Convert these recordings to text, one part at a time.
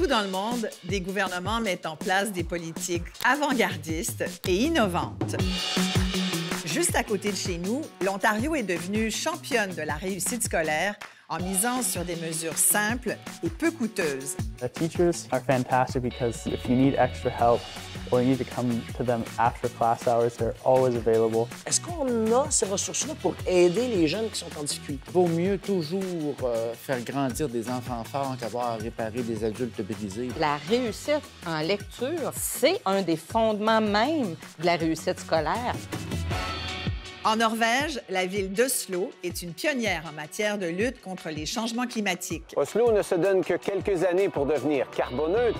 partout dans le monde, des gouvernements mettent en place des politiques avant-gardistes et innovantes. Juste à côté de chez nous, l'Ontario est devenue championne de la réussite scolaire en misant sur des mesures simples et peu coûteuses. The teachers are fantastic because if you need extra help or you need to après les heures de class ils sont toujours disponibles. Est-ce qu'on a ces ressources-là pour aider les jeunes qui sont en difficulté? Vaut mieux toujours euh, faire grandir des enfants forts qu'avoir à réparer des adultes brisés. La réussite en lecture, c'est un des fondements même de la réussite scolaire. En Norvège, la ville d'Oslo est une pionnière en matière de lutte contre les changements climatiques. Oslo ne se donne que quelques années pour devenir carboneutre.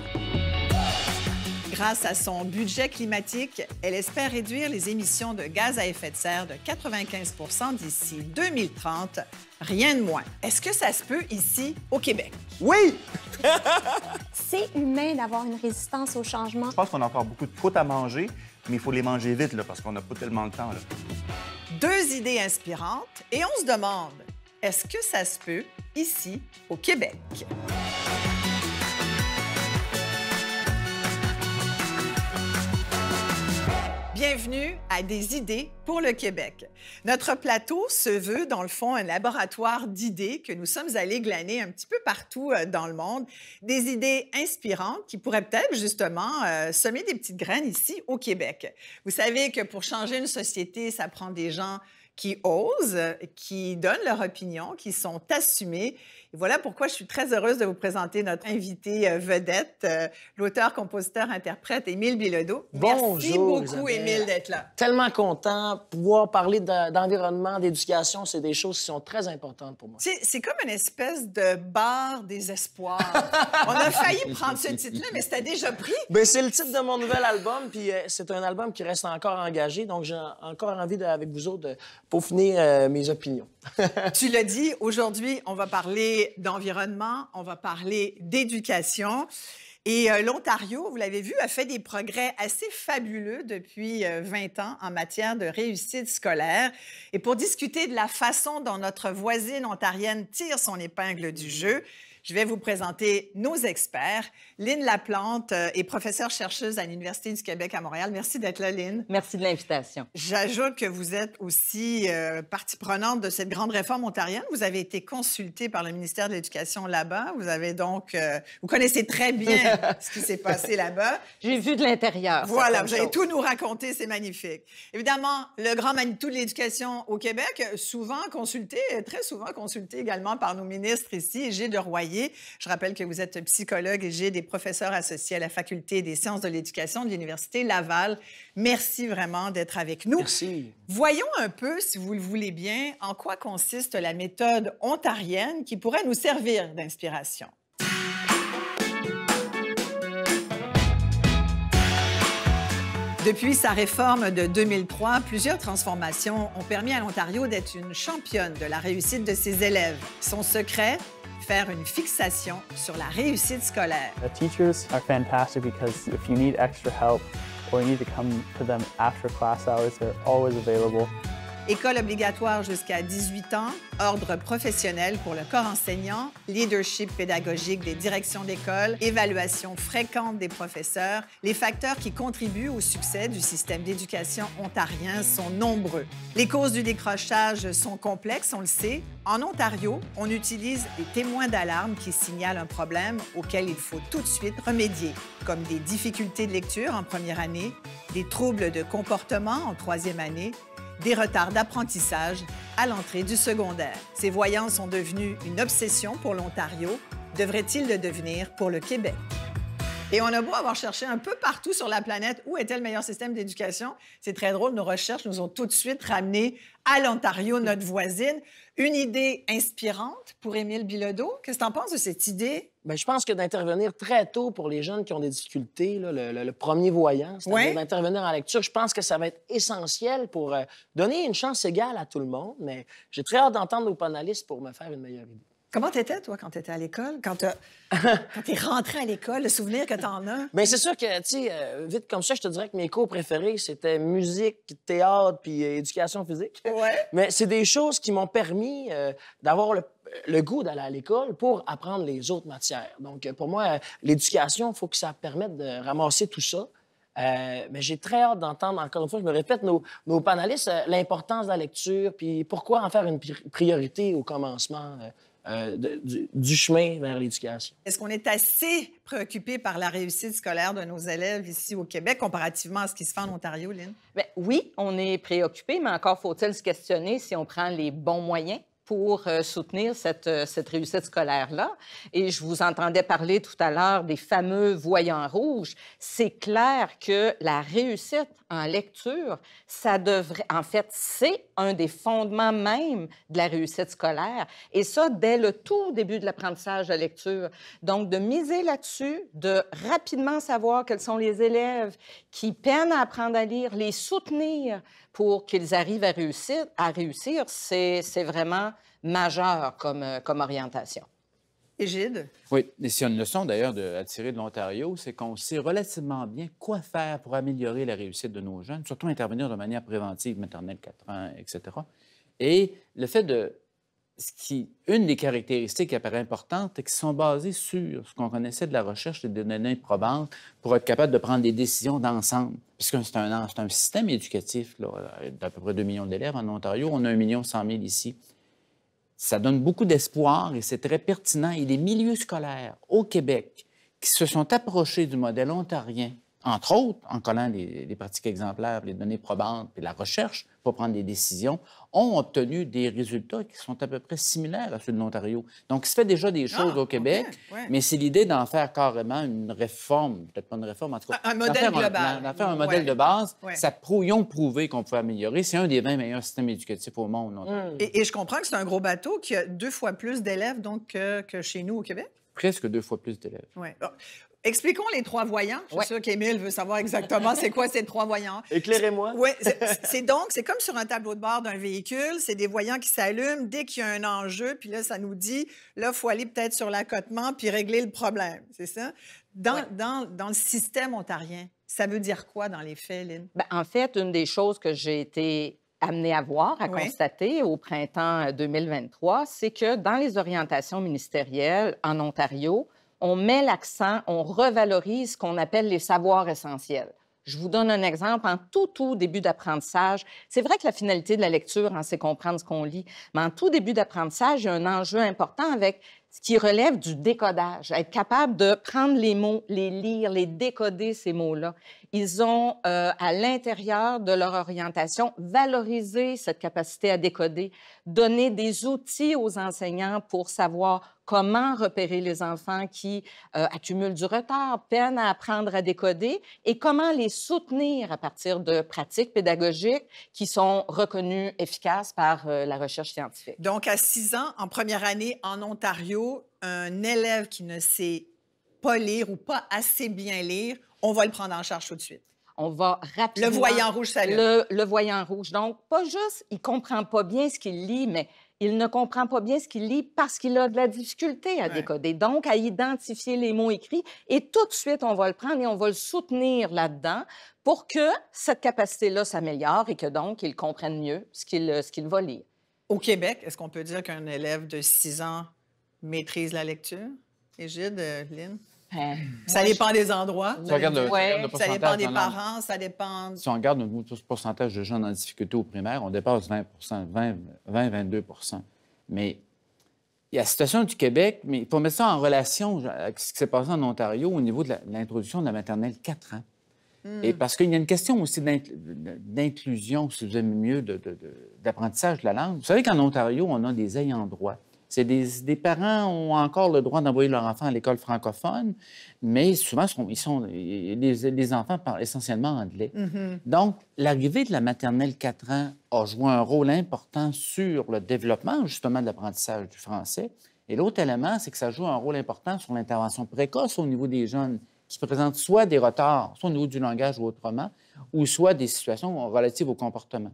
Grâce à son budget climatique, elle espère réduire les émissions de gaz à effet de serre de 95 d'ici 2030. Rien de moins. Est-ce que ça se peut ici, au Québec? Oui! C'est humain d'avoir une résistance au changement. Je pense qu'on a encore beaucoup de croûtes à manger, mais il faut les manger vite parce qu'on n'a pas tellement le temps deux idées inspirantes et on se demande, est-ce que ça se peut ici au Québec? bienvenue à Des idées pour le Québec. Notre plateau se veut, dans le fond, un laboratoire d'idées que nous sommes allés glaner un petit peu partout euh, dans le monde. Des idées inspirantes qui pourraient peut-être justement euh, semer des petites graines ici au Québec. Vous savez que pour changer une société, ça prend des gens qui osent, qui donnent leur opinion, qui sont assumés et voilà pourquoi je suis très heureuse de vous présenter notre invité euh, vedette, euh, l'auteur, compositeur, interprète Émile Bilodeau. Bonjour. Merci beaucoup, Émile, d'être là. Tellement content. Pouvoir parler d'environnement, d'éducation, c'est des choses qui sont très importantes pour moi. C'est comme une espèce de barre des espoirs. On a failli prendre ce titre-là, mais c'était déjà pris. Ben, c'est le titre de mon nouvel album, puis euh, c'est un album qui reste encore engagé, donc j'ai encore envie, de, avec vous autres, de peaufiner mes opinions. tu l'as dit, aujourd'hui, on va parler d'environnement, on va parler d'éducation. Et euh, l'Ontario, vous l'avez vu, a fait des progrès assez fabuleux depuis 20 euh, ans en matière de réussite scolaire. Et pour discuter de la façon dont notre voisine ontarienne tire son épingle du jeu, je vais vous présenter nos experts. Lynne Laplante euh, est professeure-chercheuse à l'Université du Québec à Montréal. Merci d'être là, Lynne. Merci de l'invitation. J'ajoute que vous êtes aussi euh, partie prenante de cette grande réforme ontarienne. Vous avez été consultée par le ministère de l'Éducation là-bas. Vous avez donc... Euh, vous connaissez très bien ce qui s'est passé là-bas. J'ai vu de l'intérieur. Voilà, vous avez tout nous raconté. C'est magnifique. Évidemment, le grand Manitou de l'éducation au Québec, souvent consulté, très souvent consulté également par nos ministres ici, Gilles de Royer je rappelle que vous êtes psychologue et j'ai des professeurs associés à la Faculté des sciences de l'éducation de l'Université Laval. Merci vraiment d'être avec nous. Merci. Voyons un peu, si vous le voulez bien, en quoi consiste la méthode ontarienne qui pourrait nous servir d'inspiration. Depuis sa réforme de 2003, plusieurs transformations ont permis à l'Ontario d'être une championne de la réussite de ses élèves. Son secret, faire une fixation sur la réussite scolaire. The teachers are fantastic because if you need extra help or you need to come to them after class hours, they're always available. École obligatoire jusqu'à 18 ans, ordre professionnel pour le corps enseignant, leadership pédagogique des directions d'école, évaluation fréquente des professeurs, les facteurs qui contribuent au succès du système d'éducation ontarien sont nombreux. Les causes du décrochage sont complexes, on le sait. En Ontario, on utilise des témoins d'alarme qui signalent un problème auquel il faut tout de suite remédier, comme des difficultés de lecture en première année, des troubles de comportement en troisième année des retards d'apprentissage à l'entrée du secondaire. Ces voyants sont devenus une obsession pour l'Ontario. Devrait-il le devenir pour le Québec? Et on a beau avoir cherché un peu partout sur la planète où était le meilleur système d'éducation, c'est très drôle, nos recherches nous ont tout de suite ramené à l'Ontario, notre voisine. Une idée inspirante pour Émile Bilodeau. Qu'est-ce que tu en penses de cette idée Bien, je pense que d'intervenir très tôt pour les jeunes qui ont des difficultés, le, premier voyant, cest d'intervenir en lecture, je pense que ça va être essentiel pour euh, donner une chance égale à tout le monde. Mais j'ai très hâte d'entendre nos panélistes pour me faire une meilleure idée. Comment t'étais, toi, quand t'étais à l'école? Quand t'es rentré à l'école, le souvenir que t'en as? Bien, c'est sûr que, tu sais, euh, vite comme ça, je te dirais que mes cours préférés, c'était musique, théâtre puis euh, éducation physique. Ouais. Mais c'est des choses qui m'ont permis d'avoir le le goût d'aller à l'école pour apprendre les autres matières. Donc, euh, pour moi, euh, l'éducation, il faut que ça permette de ramasser tout ça. Euh, mais j'ai très hâte d'entendre, encore une fois, je me répète, nos, nos panélistes, l'importance de la lecture, puis pourquoi en faire une priorité au commencement. du, chemin vers l'éducation. Est-ce qu'on est assez préoccupé par la réussite scolaire de nos élèves ici au Québec comparativement à ce qui se fait en Ontario, Lynn? Ben oui, on est préoccupé, mais encore faut-il se questionner si on prend les bons moyens pour euh, soutenir euh, cette, réussite scolaire-là. Et je vous entendais parler tout à l'heure des fameux voyants rouges. C'est clair que la réussite en lecture, ça devrait, en fait, c'est un des fondements même de la réussite scolaire. Et ça, dès le tout début de l'apprentissage de la lecture. Donc, de miser là-dessus, de rapidement savoir quels sont les élèves qui peinent à apprendre à lire, les soutenir pour qu'ils arrivent à réussir, à réussir c'est, vraiment majeur comme, euh, comme orientation. Égide. Oui, et si une leçon d'ailleurs à tirer de l'Ontario, c'est qu'on sait relativement bien quoi faire pour améliorer la réussite de nos jeunes, surtout intervenir de manière préventive, maternelle 4 ans, etc. Et le fait de qui, une des caractéristiques qui apparaît importante, est qu'ils sont basés sur ce qu'on connaissait de la recherche des données probantes pour être capable de prendre des décisions d'ensemble. Puisque c'est un, un, système éducatif d'à peu près 2 millions d'élèves en Ontario, on a 1 million 100 000 ici. Ça donne beaucoup d'espoir et c'est très pertinent. Et les milieux scolaires au Québec qui se sont approchés du modèle ontarien entre autres, en collant les, pratiques exemplaires, les données probantes et la recherche pour prendre des décisions, ont obtenu des résultats qui sont à peu près similaires à ceux de l'Ontario. Donc, il se fait déjà des ah, choses au Québec, mais c'est l'idée d'en faire carrément une réforme, peut-être pas une réforme, en tout cas. Un, modèle global. D'en faire un modèle de base. Ça, ils prouver prouvé qu'on pouvait améliorer. C'est un des 20 meilleurs systèmes éducatifs au monde. Mm. Et, je comprends que c'est un gros bateau qui a deux fois plus d'élèves donc que, chez nous au Québec presque deux fois plus d'élèves. Ouais. Expliquons les trois voyants. Je suis sûr qu'Émile veut savoir exactement c'est quoi ces trois voyants. Éclairez-moi. Oui, c'est donc, c'est comme sur un tableau de bord d'un véhicule, c'est des voyants qui s'allument dès qu'il y a un enjeu, puis là, ça nous dit, là, il faut aller peut-être sur l'accotement puis régler le problème, c'est ça? Dans, le système ontarien, ça veut dire quoi dans les faits, Lynn? Ben, en fait, une des choses que j'ai été amenée à voir, à constater au printemps 2023, euh, c'est que dans les orientations ministérielles en Ontario, on met l'accent, on revalorise ce qu'on appelle les savoirs essentiels. Je vous donne un exemple. En tout, tout début d'apprentissage, c'est vrai que la finalité de la lecture, hein, c'est comprendre ce qu'on lit, mais en tout début d'apprentissage, il y a un enjeu important avec ce qui relève du décodage, être capable de prendre les mots, les lire, les décoder, ces mots-là. Ils ont, euh, à l'intérieur de leur orientation, valorisé cette capacité à décoder, donné des outils aux enseignants pour savoir comment repérer les enfants qui euh, accumulent du retard, peinent à apprendre à décoder et comment les soutenir à partir de pratiques pédagogiques qui sont reconnues efficaces par euh, la recherche scientifique. Donc, à six ans, en première année en Ontario, un élève qui ne sait pas lire ou pas assez bien lire, on va le prendre en charge tout de suite on va rapidement... Le voyant rouge, ça le, le voyant rouge. Donc, pas juste, il comprend pas bien ce qu'il lit, mais il ne comprend pas bien ce qu'il lit parce qu'il a de la difficulté à décoder, donc à identifier les mots écrits. Et tout de suite, on va le prendre et on va le soutenir là-dedans pour que cette capacité-là s'améliore et que donc il comprenne mieux ce qu'il euh, qu'il va lire. Au Québec, est-ce qu'on peut dire qu'un élève de 6 ans maîtrise la lecture? Égide, euh, Lynn? ça dépend des endroits. ça dépend des parents, ça dépend. Si on regarde le pourcentage de jeunes en difficulté au primaire, on dépasse 20 20-22 Mais il y a la situation du Québec, mais il faut mettre ça en relation avec ce qui s'est passé en Ontario au niveau de l'introduction de la maternelle 4 ans. Hmm. Et parce qu'il y a une question aussi d'inclusion, si vous aimez mieux, d'apprentissage de, la langue. Vous savez qu'en Ontario, on a des ayants droit. C'est des, parents ont encore le droit d'envoyer leur enfant à l'école francophone, mais souvent, sont, les, enfants parlent essentiellement anglais. Mm-hmm. Donc, l'arrivée de la maternelle 4 ans a joué un rôle important sur le développement, justement, de l'apprentissage du français. Et l'autre élément, c'est que ça joue un rôle important sur l'intervention précoce au niveau des jeunes qui présentent soit des retards, soit au niveau du langage ou autrement, ou soit des situations relatives au comportement.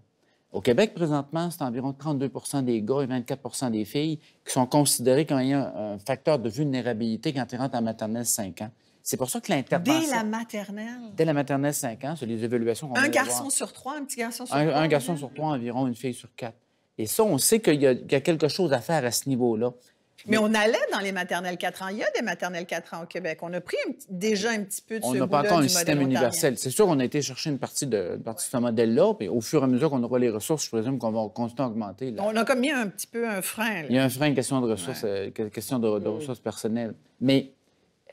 Au Québec, présentement, c'est environ 32 des gars et 24 des filles qui sont considérés comme ayant un facteur de vulnérabilité quand ils rentrent en maternelle 5 ans. C'est pour ça que l'intervention... Dès la maternelle? Dès la maternelle 5 ans, c'est les évaluations qu'on Un garçon sur trois, un petit garçon sur un, trois? Un garçon sur trois environ, une fille sur quatre. Et ça, on sait qu'il y, a quelque chose à faire à ce niveau-là. Mais on allait dans les maternelles 4 ans. Il y a des maternelles 4 ans au Québec. On a pris déjà un petit peu de on On n'a pas encore un système universel. C'est sûr qu'on a été chercher une partie de, partie ce modèle-là, puis au fur et à mesure qu'on aura les ressources, je présume qu'on va constamment augmenter. On a comme mis un petit peu un frein. Il y a un frein, question de ressources, euh, question de, mm. ressources personnelles. Mais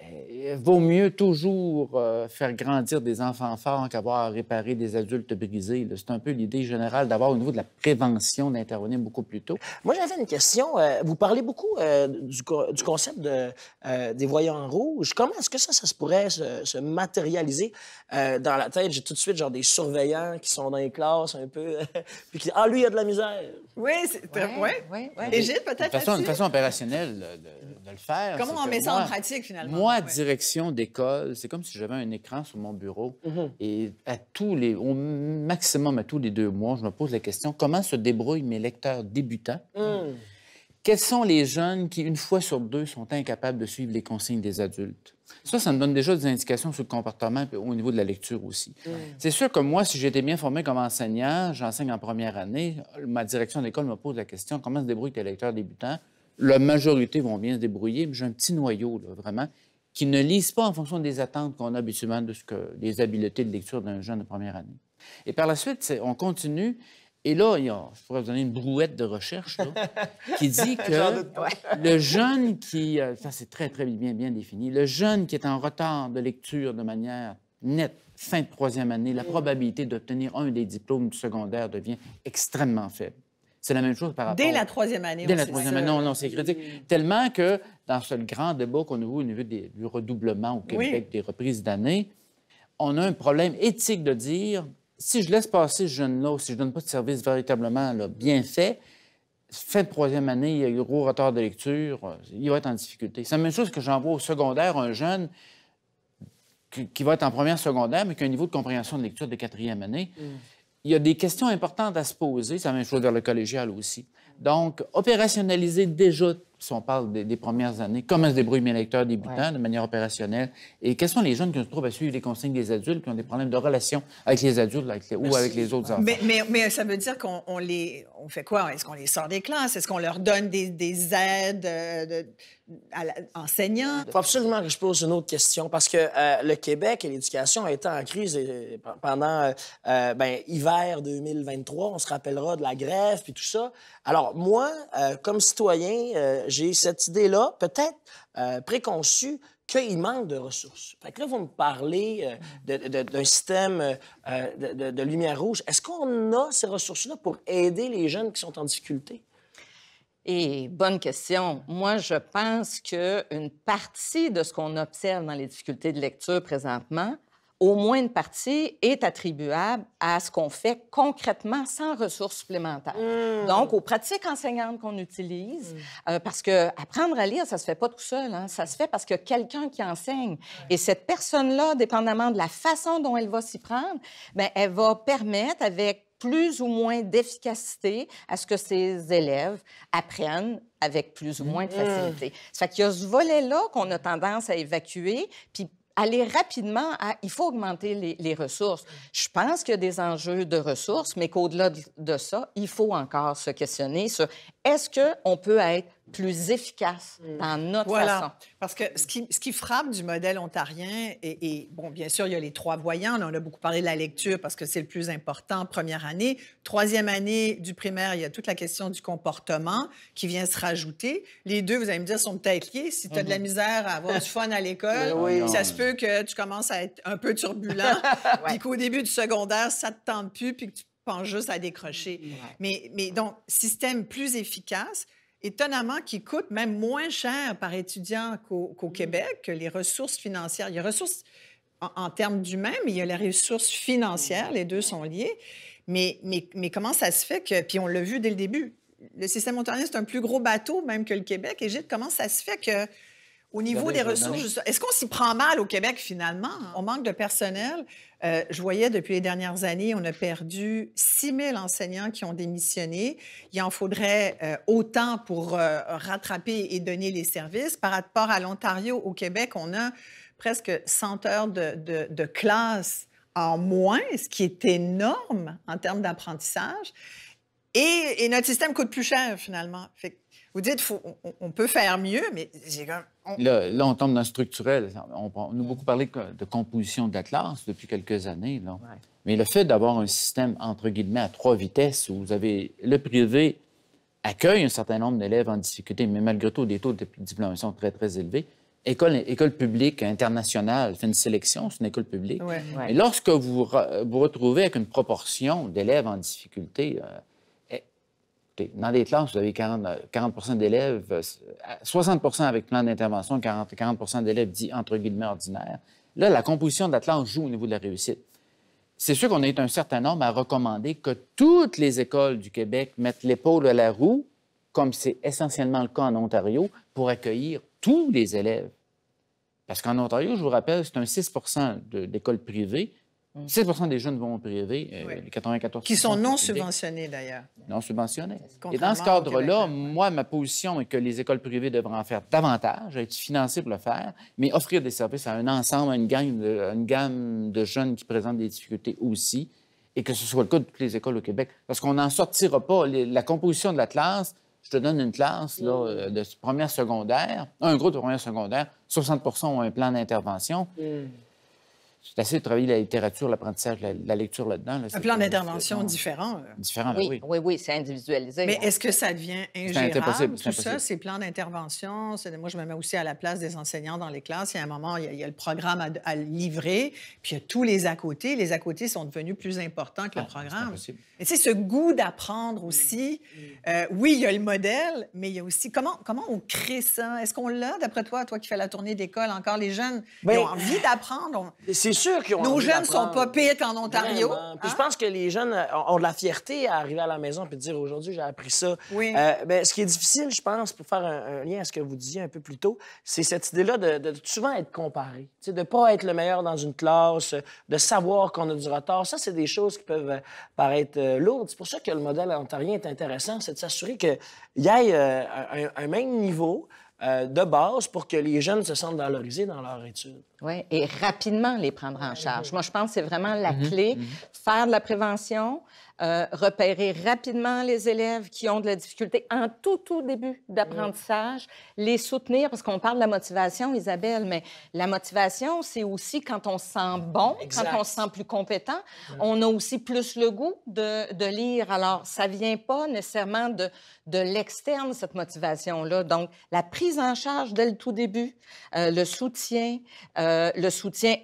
eh, eh, vaut mieux toujours euh, faire grandir des enfants forts qu'avoir à réparer des adultes brisés. C'est un peu l'idée générale d'avoir au niveau de la prévention d'intervenir beaucoup plus tôt. Moi, j'avais une question. Euh, vous parlez beaucoup euh, du, concept de, des voyants rouges. Comment est-ce que ça, ça se pourrait se, matérialiser dans la tête? J'ai tout de suite genre des surveillants qui sont dans les classes un peu, puis qui Ah, lui, il a de la misère! » Oui, c'est... Ouais, ouais. ouais, peut-être Une façon opérationnelle de, le faire. Comment on met ça en pratique, finalement? moi, direction d'école, c'est comme si j'avais un écran sur mon bureau. Mhm. Et à tous les, au maximum à tous les deux mois, je me pose la question comment se débrouillent mes lecteurs débutants hmm. Quels sont les jeunes qui, une fois sur deux, sont incapables de suivre les consignes des adultes? Ça, ça me donne déjà des indications sur le comportement au niveau de la lecture aussi. Hmm. C'est sûr que moi, si j'étais bien formé comme enseignant, j'enseigne en première année, ma direction d'école me pose la question comment se débrouillent tes lecteurs débutants? La majorité vont bien se débrouiller, mais j'ai un petit noyau, là, vraiment, qui ne lisent pas en fonction des attentes qu'on a habituellement de ce que habiletés de lecture d'un jeune de première année. Et par la suite, on continue. Et là, je pourrais vous donner une brouette de recherche qui dit que le jeune qui, euh, ça c'est très très bien bien défini, le jeune qui est en retard de lecture de manière nette, fin de troisième année, la probabilité d'obtenir un des diplômes du secondaire devient extrêmement faible. C'est la même chose par rapport... Dès la troisième année. Dès la troisième année, non, non, c'est critique. Tellement que dans ce grand débat qu'on a eu au niveau du redoublement au Québec des reprises d'années, on a un problème éthique de dire, si je laisse passer ce jeune-là si je ne donne pas de service véritablement bien fait, fin de troisième année, il y a eu gros retard de lecture, il va être en difficulté. C'est la même chose que j'envoie au secondaire un jeune qui, va être en première secondaire, mais qui a un niveau de compréhension de lecture de quatrième année. Mm il y a des questions importantes à se poser. C'est la même chose vers le collégial aussi. Donc, opérationnaliser déjà si on parle des, premières années, comment se débrouillent mes lecteurs débutants de manière opérationnelle et quels sont les jeunes qui se trouvent à suivre les consignes des adultes, qui ont des problèmes de relation avec les adultes ou avec les autres enfants. Mais, mais, ça veut dire qu'on les, on fait quoi? Est-ce qu'on les sort des classes? Est-ce qu'on leur donne des, aides euh, de, à Il faut absolument que je pose une autre question parce que euh, le Québec et l'éducation ont été en crise euh, pendant l'hiver ben, hiver 2023. On se rappellera de la grève puis tout ça. Alors moi, comme citoyen, j'ai cette idée-là, peut-être euh, préconçue, qu'il manque de ressources. Fait que là, vous me parlez euh, d'un système euh, de, de, lumière rouge. Est-ce qu'on a ces ressources-là pour aider les jeunes qui sont en difficulté? Et bonne question. Moi, je pense qu'une partie de ce qu'on observe dans les difficultés de lecture présentement, au moins une partie est attribuable à ce qu'on fait concrètement sans ressources supplémentaires. Mmh. Donc, aux pratiques enseignantes qu'on utilise, mmh. euh, parce que apprendre à lire, ça se fait pas tout seul, hein. ça se fait parce qu'il y a quelqu'un qui enseigne. Et cette personne-là, dépendamment de la façon dont elle va s'y prendre, ben elle va permettre avec plus ou moins d'efficacité à ce que ses élèves apprennent avec plus ou moins de mmh. facilité. Ça fait qu'il y a ce volet-là qu'on a tendance à évacuer, puis aller rapidement à il faut augmenter les, ressources. Je pense qu'il y a des enjeux de ressources, mais qu'au-delà de, de, ça, il faut encore se questionner sur est-ce qu'on peut être plus efficace mm. dans notre voilà. Parce que ce qui, frappe du modèle ontarien, et, bon, bien sûr, il y a les trois voyants. on a beaucoup parlé de la lecture parce que c'est le plus important, première année. Troisième année du primaire, il y a toute la question du comportement qui vient se rajouter. Les deux, vous allez me dire, sont peut-être liés. Si tu as de la mm-hmm. misère à avoir du fun à l'école, ça se peut que tu commences à être un peu turbulent, et puis qu'au début du secondaire, ça te tente plus, puis que tu penses juste à décrocher. Mais, mais donc, système plus efficace étonnamment, qui coûte même moins cher par étudiant qu'au mm. Québec, que les ressources financières. Il y a ressources en, termes d'humains, mais il y a les ressources financières, mm. les deux sont liés. Mais, mais, comment ça se fait que, puis on l'a vu dès le début, le système ontarien, c'est un plus gros bateau même que le Québec. Et demande comment ça se fait que au niveau des ressources, est-ce qu'on s'y prend mal au Québec finalement? On manque de personnel. Euh, je voyais depuis les dernières années, on a perdu 6 000 enseignants qui ont démissionné. Il en faudrait euh, autant pour euh, rattraper et donner les services. Par rapport à l'Ontario, au Québec, on a presque 100 heures de, classe en moins, ce qui est énorme en termes d'apprentissage. Et, notre système coûte plus cher finalement. vous dites, on, peut faire mieux, mais j'ai comme Là, on tombe dans le structurel. On, nous a beaucoup parlé de composition d'atlas depuis quelques années. Mais le fait d'avoir un système, entre guillemets, à trois vitesses, où vous avez le privé accueille un certain nombre d'élèves en difficulté, mais malgré tout, des taux de diplomation très, très élevés. École, école publique internationale fait une sélection, c'est une école publique. Et lorsque vous vous retrouvez avec une proportion d'élèves en difficulté, euh, dans les classes, vous avez 40, d'élèves, 60 euh, avec plan d'intervention, 40, d'élèves dit entre guillemets ordinaires. Là, la composition de la classe joue au niveau de la réussite. C'est sûr qu'on est un certain nombre à recommander que toutes les écoles du Québec mettent l'épaule à la roue, comme c'est essentiellement le cas en Ontario, pour accueillir tous les élèves. Parce qu'en Ontario, je vous rappelle, c'est un 6 d'écoles privées 6 mm. des jeunes vont au privé, euh, les 94 Qui sont non subventionnés, d'ailleurs. Non subventionnés. Et dans ce cadre-là, moi, ma position est que les écoles privées devraient en faire davantage, être financées pour le faire, mais offrir des services à un ensemble, à une, gamme de, gamme de jeunes qui présentent des difficultés aussi, et que ce soit le cas de toutes les écoles au Québec. Parce qu'on n'en sortira pas. la composition de la classe, je te donne une classe là, mm. euh, de première secondaire, un groupe de première secondaire, 60 ont un plan d'intervention. Mm j'ai assez travailler la littérature, l'apprentissage, la, lecture là-dedans. un plan d'intervention différent. Différent, ben oui. Oui, oui, c'est individualisé. Mais est-ce que ça devient ingérable, tout ça, ces plans d'intervention? Moi, je me mets aussi à la place des enseignants dans les classes. Il y a un moment, il y a, le programme à, livrer, puis il y a tous les à côté. Les à côté sont devenus plus importants que le ah, programme. Et c'est ce goût d'apprendre aussi. Euh, oui, il y a le modèle, mais il y a aussi... Comment, comment on crée ça? Est-ce qu'on l'a, d'après toi, toi qui fais la tournée d'école, encore les jeunes, ben ont envie d'apprendre? sûr Nos jeunes jeunes sont pas pires en Ontario. je hein? pense que les jeunes ont de la fierté à arriver à la maison et dire aujourd'hui, j'ai appris ça. Oui. Euh, ben, ce qui est difficile, je pense, pour faire un, lien à ce que vous disiez un peu plus tôt, c'est cette idée-là de, souvent être comparé, de ne pas être le meilleur dans une classe, de savoir qu'on a du retard. Ça, c'est des choses qui peuvent euh, paraître euh, lourdes. C'est pour ça que le modèle ontarien est intéressant, c'est de s'assurer qu'il y ait un même niveau de base pour que les jeunes se sentent valorisés dans leur étude et rapidement les prendre en charge. Moi, je pense que c'est vraiment la mm-hmm. clé. Mm-hmm. Faire de la prévention, euh, repérer rapidement les élèves qui ont de la difficulté en tout, tout début d'apprentissage, les soutenir, parce qu'on parle de la motivation, Isabelle, mais la motivation, c'est aussi quand on se sent bon, quand on se sent plus compétent, on a aussi plus le goût de, lire. Alors, ça vient pas nécessairement de, de l'externe, cette motivation-là. Donc, la prise en charge dès le tout début, euh, le soutien, euh, euh, le soutien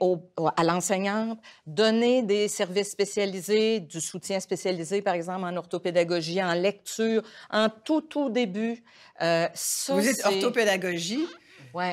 à l'enseignante, donner des services spécialisés, du soutien spécialisé, par exemple, en orthopédagogie, en lecture, en tout, tout début. Euh, Vous dites orthopédagogie? Oui.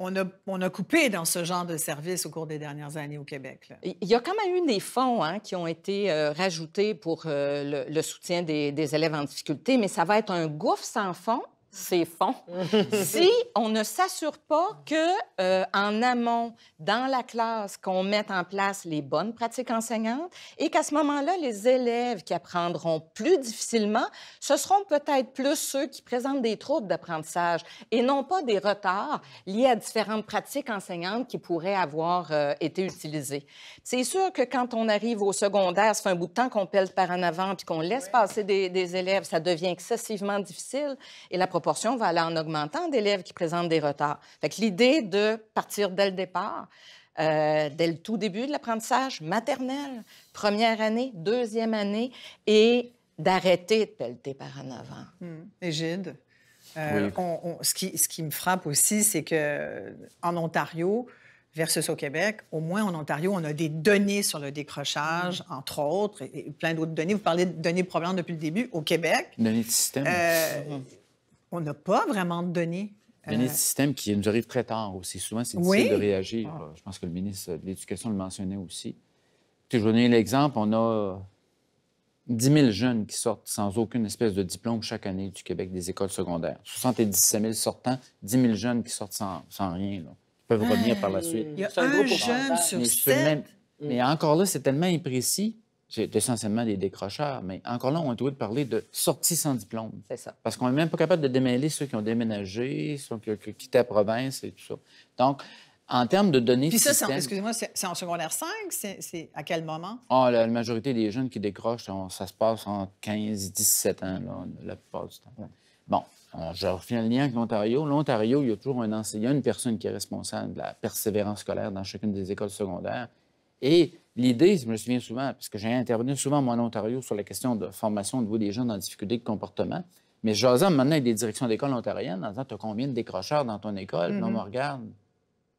On a, on a, coupé dans ce genre de service au cours des dernières années au Québec. Il y a quand même eu des fonds hein, qui ont été euh, rajoutés pour le, soutien des, des, élèves en difficulté, mais ça va être un gouffre sans fond c'est fonds, si on ne s'assure pas que euh, en amont, dans la classe, qu'on mette en place les bonnes pratiques enseignantes et qu'à ce moment-là, les élèves qui apprendront plus difficilement, ce seront peut-être plus ceux qui présentent des troubles d'apprentissage et non pas des retards liés à différentes pratiques enseignantes qui pourraient avoir euh, été utilisées. C'est sûr que quand on arrive au secondaire, ça fait un bout de temps qu'on pèle par en avant puis qu'on laisse passer des, élèves, ça devient excessivement difficile et la portion va aller en augmentant d'élèves qui présentent des retards. Fait que l'idée de partir dès le départ, euh, dès le tout début de l'apprentissage, maternel, première année, deuxième année, et d'arrêter de pelleter par en avant. Hmm. et Égide, euh, ce, qui, ce, qui, me frappe aussi, c'est que en Ontario, versus au Québec, au moins en Ontario, on a des données sur le décrochage, hmm. entre autres, et, plein d'autres données. Vous parlez de données problèmes depuis le début. Au Québec... Données de système. Euh, hmm on n'a pas vraiment de données. Il y a des euh, systèmes qui nous arrivent très tard aussi. Souvent, c'est difficile de réagir. Ah. Euh, je pense que le ministre de l'Éducation le mentionnait aussi. Je vais donner l'exemple. On a 10 euh, 000 jeunes qui sortent sans aucune espèce de diplôme chaque année du Québec des écoles secondaires. 77 000 sortants, 10 000 jeunes qui sortent sans, rien. Ils peuvent revenir par la suite. Il y a un, jeune sur mais Mais encore là, c'est tellement imprécis c'est essentiellement des décrocheurs, mais encore là, on est obligé de parler de sortie sans diplôme. C'est ça. Parce qu'on n'est même pas capable de démêler ceux qui ont déménagé, ceux qui ont quitté la province et tout ça. Donc, en termes de données... Puis ça, excusez-moi, c'est en secondaire 5? C'est à quel moment? oh, la, majorité des jeunes qui décrochent, ça se passe en 15-17 ans, la plupart du temps. Bon, je reviens le lien avec l'Ontario. L'Ontario, il y a toujours un enseignant, une personne qui est responsable de la persévérance scolaire dans chacune des écoles secondaires. Et L'idée, je me souviens souvent, parce que j'ai intervenu souvent moi, en Ontario sur la question de formation de niveau des jeunes en difficulté de comportement, mais j'osais maintenant avec des directions d'école ontariennes en disant as combien de décrocheurs dans ton école Non, me mm-hmm. regarde.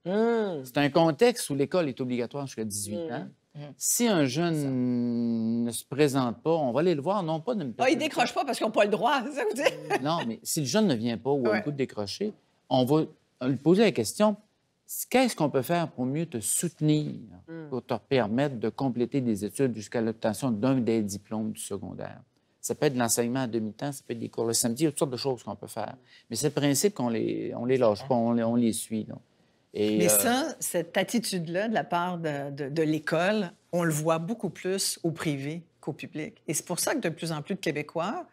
Mm. C'est un contexte où l'école est obligatoire jusqu'à 18 mm. ans. Mm. Si un jeune ne se présente pas, on va aller le voir, non pas Ah, il décroche pas parce qu'on n'ont pas le droit, ça vous dit? non, mais si le jeune ne vient pas ou a coup de décrocher, on va lui poser la question Qu'est-ce qu'on peut faire pour mieux te soutenir, hmm. pour te permettre de compléter des études jusqu'à l'obtention d'un des diplômes du secondaire? Ça peut être de l'enseignement à demi-temps, ça peut être des cours le samedi, il y a toutes sortes de choses qu'on peut faire. Mais c'est le principe qu'on les, on les lâche pas, on les, on les suit. Et, Mais euh, ça, cette attitude-là de la part de l'école, on le voit beaucoup plus au privé qu'au public. Et c'est pour ça que de plus en plus de Québécois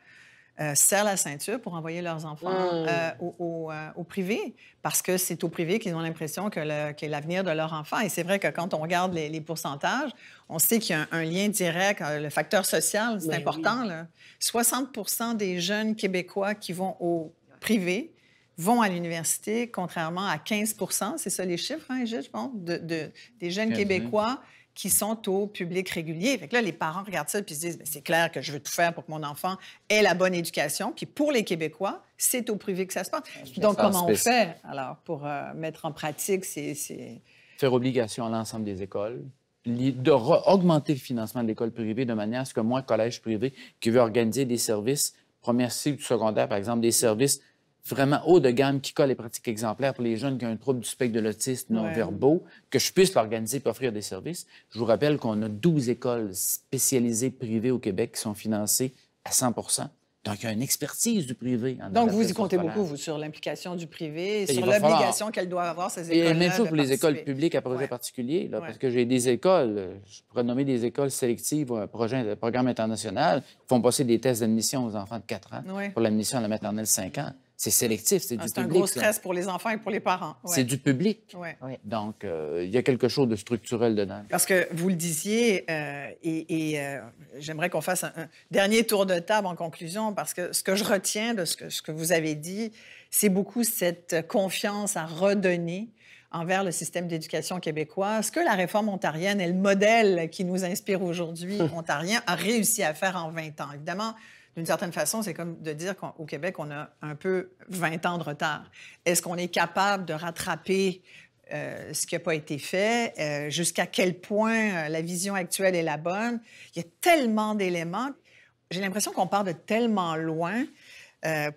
euh, serrent la ceinture pour envoyer leurs enfants hmm. euh, euh, au, privé, parce que c'est au privé qu'ils ont l'impression que, l'avenir de leur enfant. Et c'est vrai que quand on regarde les, pourcentages, on sait qu'il y a un, lien direct, le facteur social, c'est ben important. Là. 60 des jeunes Québécois qui vont au privé vont à l'université, contrairement à 15 c'est ça les chiffres, hein, je pense, de, des jeunes Québécois qui sont au public régulier. Fait là, les parents regardent ça et se disent, ben, c'est clair que je veux tout faire pour que mon enfant ait la bonne éducation. Puis pour les Québécois, c'est au privé que ça se passe. Donc, comment on fait alors pour euh, mettre en pratique ces... Faire obligation à l'ensemble des écoles, de augmenter le financement de l'école privée de manière à ce que moi, collège privé, qui veut organiser des services, première cycle, du secondaire, par exemple, des services vraiment haut de gamme qui colle les pratiques exemplaires pour les jeunes qui ont un trouble du spectre de l'autisme non verbaux, que je puisse l'organiser pour offrir des services. Je vous rappelle qu'on a 12 écoles spécialisées privées au Québec qui sont financées à 100 donc, il y a une expertise du privé. En Donc, vous y comptez beaucoup, vous, sur l'implication du privé et, sur l'obligation qu'elle qu'elles avoir, ces écoles Et même chose pour les écoles publiques à projet particulier, parce que j'ai des écoles, je pourrais nommer des écoles sélectives, un projet, un programme international, qui font passer des tests d'admission aux enfants de 4 ans pour l'admission à la maternelle 5 ans c'est sélectif, c'est ah, du public. C'est un gros stress pour les enfants et pour les parents. C'est du public. Donc, euh, il y a quelque chose de structurel dedans. Parce que vous le disiez, euh, et, euh, j'aimerais qu'on fasse un, dernier tour de table en conclusion, parce que ce que je retiens de ce que, ce que vous avez dit, c'est beaucoup cette confiance à redonner envers le système d'éducation québécois. Est-ce que la réforme ontarienne et le modèle qui nous inspire aujourd'hui ontarien a réussi à faire en 20 ans? Évidemment, d'une certaine façon, c'est comme de dire qu'au Québec, on a un peu 20 ans de retard. Est-ce qu'on est capable de rattraper euh, ce qui n'a pas été fait, euh, jusqu'à quel point euh, la vision actuelle est la bonne. Il y a tellement d'éléments. J'ai l'impression qu'on part de tellement loin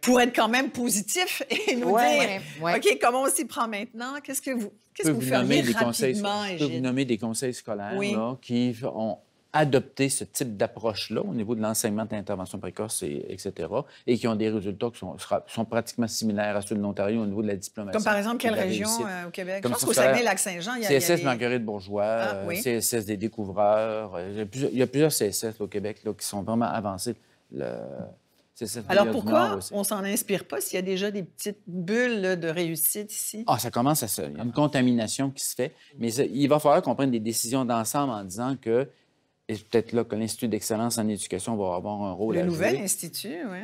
pour être quand même positif et nous dire, OK, comment on s'y prend maintenant? Qu'est-ce que vous, qu'est-ce vous, feriez rapidement? Conseils, je peux vous nommer des conseils scolaires qui ont, adopter ce type d'approche-là au niveau de l'enseignement de l'intervention précoce, et, etc., et qui ont des résultats qui sont, sont pratiquement similaires à ceux de l'Ontario au niveau de la diplomatie. Comme par exemple, quelle région euh, au Québec? Je pense qu'au Saguenay-Lac-Saint-Jean, il y a... CSS Marguerite Bourgeois, ah, euh, CSS des Découvreurs. Euh, il y a plusieurs, CSS au Québec là, qui sont vraiment avancés. Le... Alors pourquoi on s'en inspire pas s'il y a déjà des petites bulles de réussite ici? Ah, ça commence à se... Il y a une contamination qui se fait. Mais il va falloir qu'on prenne des décisions d'ensemble en disant que et c'est peut-être là que l'Institut d'excellence en éducation va avoir un rôle à jouer. Le nouvel institut, oui.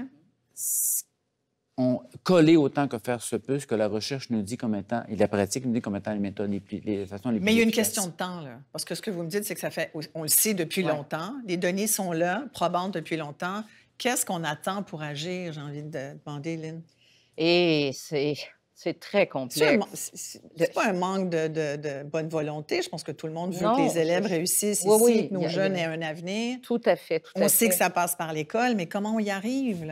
On collait autant que faire se peut ce que la recherche nous dit comme étant, et la pratique nous dit comme étant les méthodes les plus, les façons les plus Mais il y a une question de temps, là. Parce que ce que vous me dites, c'est que ça fait, on le sait depuis longtemps, les données sont là, probantes depuis longtemps. Qu'est-ce qu'on attend pour agir, j'ai envie de demander, Lynn? Et eh, c'est c'est très complexe. C'est pas un manque de, bonne volonté. Je pense que tout le monde veut que les élèves réussissent que nos jeunes aient un avenir. Tout à fait, on sait que ça passe par l'école, mais comment on y arrive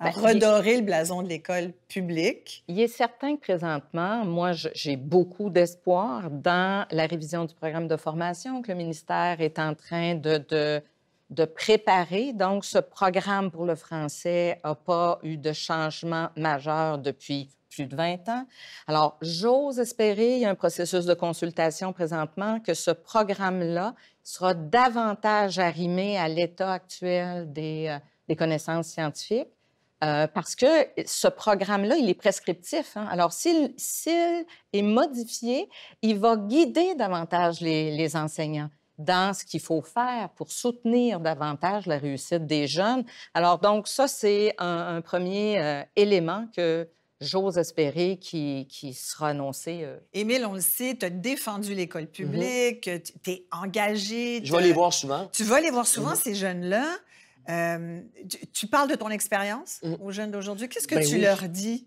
à ben, redorer le blason de l'école publique? Il est certain que présentement, moi, j'ai beaucoup d'espoir dans la révision du programme de formation que le ministère est en train de, de préparer. Donc, ce programme pour le français n'a pas eu de changement majeur depuis plus de 20 ans. Alors, j'ose espérer, il y a un processus de consultation présentement, que ce programme-là sera davantage arrimé à l'état actuel des, euh, connaissances scientifiques. Euh, parce que ce programme-là, il est prescriptif. Hein. Alors, s'il est modifié, il va guider davantage les, enseignants dans ce qu'il faut faire pour soutenir davantage la réussite des jeunes. Alors, donc, ça, c'est un, premier euh, élément que j'ose espérer, qui, sera annoncé. Euh. Émile, on le sait, tu as défendu l'école mm-hmm. publique, euh, tu es engagé. Je vais les voir souvent. Tu vas les voir souvent, mm-hmm. ces jeunes-là. Euh, tu, parles de ton expérience mm-hmm. aux jeunes d'aujourd'hui. Qu'est-ce que ben tu leur dis?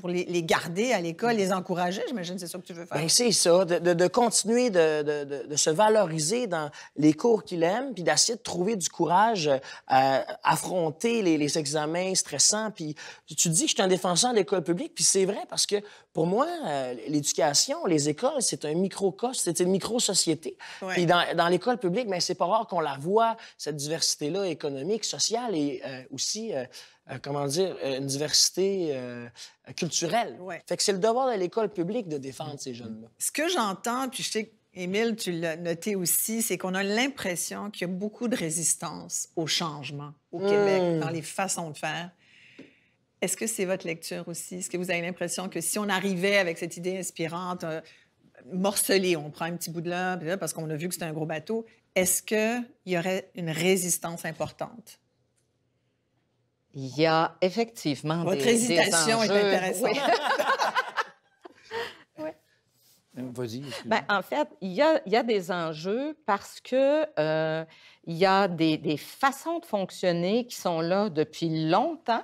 pour les, garder à l'école, les encourager, j'imagine, c'est ça que tu veux faire. Bien, c'est ça, de, continuer de, se valoriser dans les cours qu'il aime, puis d'essayer de trouver du courage à euh, affronter les, examens stressants. Puis tu dis que je suis un défenseur de l'école publique, puis c'est vrai parce que pour moi, euh, l'éducation, les écoles, c'est un microcosme, c'est une micro-société. dans, l'école publique, mais ben, c'est pas rare qu'on la voit, cette diversité-là économique, sociale et euh, aussi, euh, comment dire, une diversité culturelle. Fait que c'est le devoir de l'école publique de défendre ces jeunes-là. Mm. Ce que j'entends, puis je sais Émile, tu l'as noté aussi, c'est qu'on a l'impression qu'il y a beaucoup de résistance au changement au Québec, mm. dans les façons de faire. Est-ce que c'est votre lecture aussi? Est-ce que vous avez l'impression que si on arrivait avec cette idée inspirante, euh, morcelée, on prend un petit bout de là, parce qu'on a vu que c'était un gros bateau, est-ce qu'il y aurait une résistance importante? Il y a effectivement des, hésitation Votre hésitation est intéressante. Euh, vas-y. Ben, en fait, il y, a, des enjeux parce que euh, il y a des, façons de fonctionner qui sont là depuis longtemps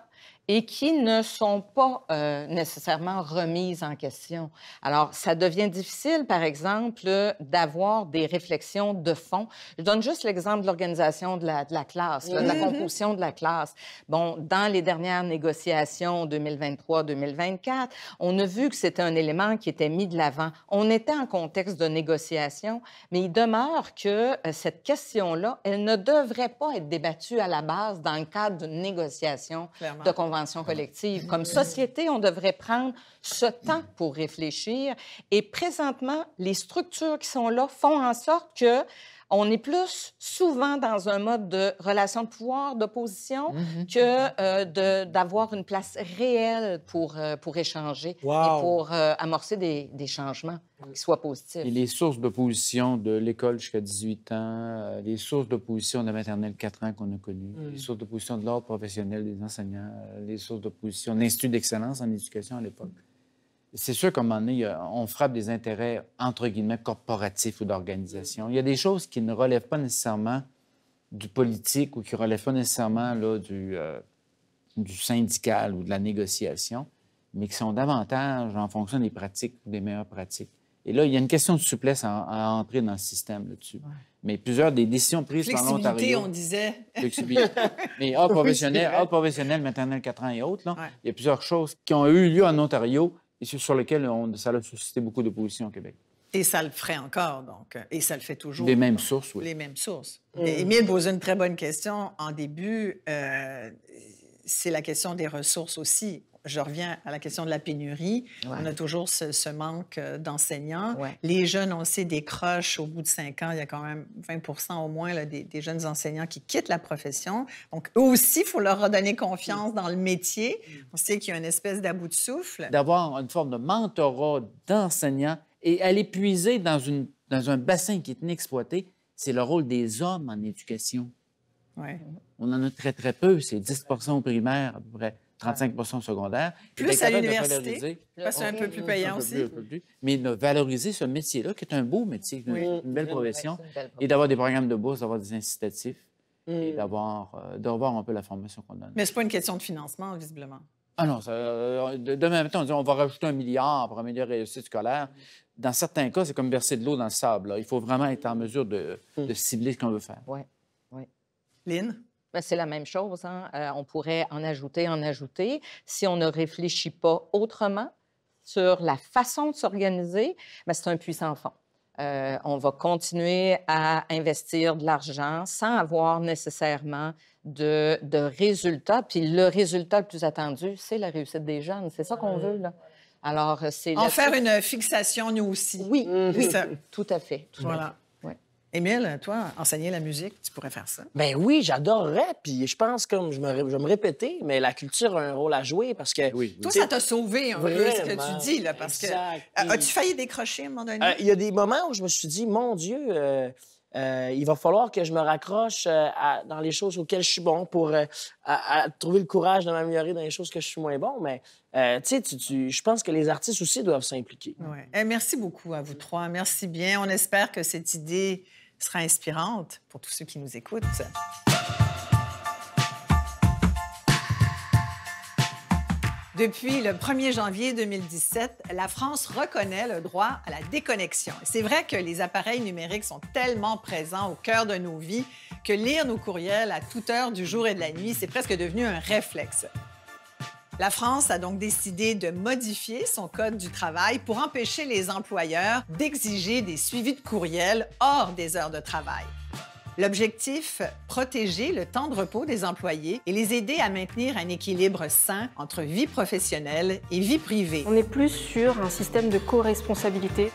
et qui ne sont pas euh, nécessairement remises en question. Alors, ça devient difficile, par exemple, d'avoir des réflexions de fond. Je donne juste l'exemple de l'organisation de, la, classe, de la mm-hmm. composition de la classe. Bon, dans les dernières négociations 2023-2024, on a vu que c'était un élément qui était mis de l'avant. On était en contexte de négociation, mais il demeure que euh, cette question-là, elle ne devrait pas être débattue à la base dans le cadre d'une négociation de convention collective. Comme société, on devrait prendre ce temps pour réfléchir. Et présentement, les structures qui sont là font en sorte que on est plus souvent dans un mode de relation de pouvoir, d'opposition, mm-hmm. que euh, d'avoir une place réelle pour, euh, pour échanger et pour euh, amorcer des, changements qui soient positifs. les sources d'opposition de l'école jusqu'à 18 ans, les sources d'opposition de la maternelle 4 ans qu'on a connues, mm. les sources d'opposition de l'ordre professionnel des enseignants, les sources d'opposition, l'Institut d'excellence en éducation à l'époque c'est sûr qu'à un moment donné, on frappe des intérêts, entre guillemets, corporatifs ou d'organisation. Il y a des choses qui ne relèvent pas nécessairement du politique ou qui ne relèvent pas nécessairement là, du, euh, du syndical ou de la négociation, mais qui sont davantage en fonction des pratiques ou des meilleures pratiques. Et là, il y a une question de souplesse à, entrer dans le système là-dessus. Mais plusieurs des décisions prises par l'Ontario... on disait. Mais hors professionnel, hors professionnel, maternel 4 ans et autres, là, il y a plusieurs choses qui ont eu lieu en Ontario et sur lequel ça a suscité beaucoup d'opposition au Québec. Et ça le ferait encore, donc. Et ça le fait toujours. Les mêmes sources, oui. Les mêmes sources. Mm. Et Émile pose une très bonne question en début. Euh, c'est la question des ressources aussi je reviens à la question de la pénurie. On a toujours ce, manque euh, d'enseignants. Les jeunes, ont ces sait, décrochent au bout de cinq ans. Il y a quand même 20 au moins des, jeunes enseignants qui quittent la profession. Donc, eux aussi, il faut leur redonner confiance dans le métier. On sait qu'il y a une espèce d'about de souffle. D'avoir une forme de mentorat d'enseignants et aller puiser dans, dans un bassin qui est inexploité, c'est le rôle des hommes en éducation. Ouais. On en a très, très peu. C'est 10 au primaire, à peu près 35 secondaire. Plus à l'université, parce que c'est un peu plus payant aussi. mais de valoriser ce métier-là, qui est un beau métier, une, belle profession, et d'avoir des programmes de bourse, d'avoir des incitatifs, et mm. d'avoir, euh, de revoir un peu la formation qu'on donne. Mais n'est pas une question de financement, visiblement. Ah non, ça, euh, demain on va rajouter un milliard pour améliorer la réussite scolaire. Dans certains cas, c'est comme verser de l'eau dans le sable. Il faut vraiment être en mesure de, mm. de cibler ce qu'on veut faire. Oui, oui. Lynn? Ben, c'est la même chose. Hein. Euh, on pourrait en ajouter, en ajouter. Si on ne réfléchit pas autrement sur la façon de s'organiser, ben, c'est un puissant fond. Euh, on va continuer à investir de l'argent sans avoir nécessairement de, de, résultats. Puis le résultat le plus attendu, c'est la réussite des jeunes. C'est ça qu'on ah veut, là. Alors, euh, c'est... En faire une fixation, nous aussi. Oui, oui, tout à fait. voilà. À fait. Émile, toi, enseigner la musique, tu pourrais faire ça? Ben oui, j'adorerais. Puis je pense, comme je, me, vais me répéter, mais la culture a un rôle à jouer parce que. Oui, Toi, ça t'a sauvé un peu ce que tu dis, là, parce que. Euh, as-tu failli décrocher à un moment donné? Euh, il y a des moments où je me suis dit, mon Dieu, euh, il va falloir que je me raccroche à, dans les choses auxquelles je suis bon pour trouver le courage de m'améliorer dans les choses que je suis moins bon. Mais tu sais, je pense que les artistes aussi doivent s'impliquer. Ouais. Eh, merci beaucoup à vous trois. Merci bien. On espère que cette idée sera inspirante pour tous ceux qui nous écoutent. Depuis le 1er janvier 2017, la France reconnaît le droit à la déconnexion. C'est vrai que les appareils numériques sont tellement présents au cœur de nos vies que lire nos courriels à toute heure du jour et de la nuit, c'est presque devenu un réflexe. La France a donc décidé de modifier son code du travail pour empêcher les employeurs d'exiger des suivis de courriel hors des heures de travail. L'objectif, protéger le temps de repos des employés et les aider à maintenir un équilibre sain entre vie professionnelle et vie privée. On est plus sur un système de co-responsabilité.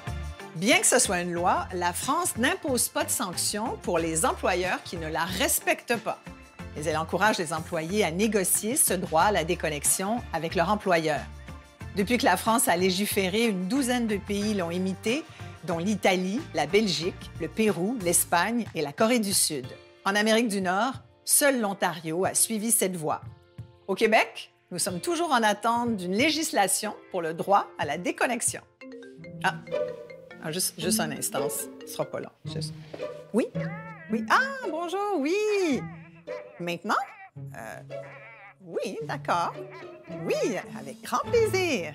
Bien que ce soit une loi, la France n'impose pas de sanctions pour les employeurs qui ne la respectent pas mais elle encourage les employés à négocier ce droit à la déconnexion avec leur employeur. Depuis que la France a légiféré, une douzaine de pays l'ont imité, dont l'Italie, la Belgique, le Pérou, l'Espagne et la Corée du Sud. En Amérique du Nord, seul l'Ontario a suivi cette voie. Au Québec, nous sommes toujours en attente d'une législation pour le droit à la déconnexion. Ah, ah juste, juste un instant, ce sera pas long. Juste... Oui? Oui? Ah, bonjour, oui! Maintenant? Euh, oui, d'accord. Oui, avec grand plaisir.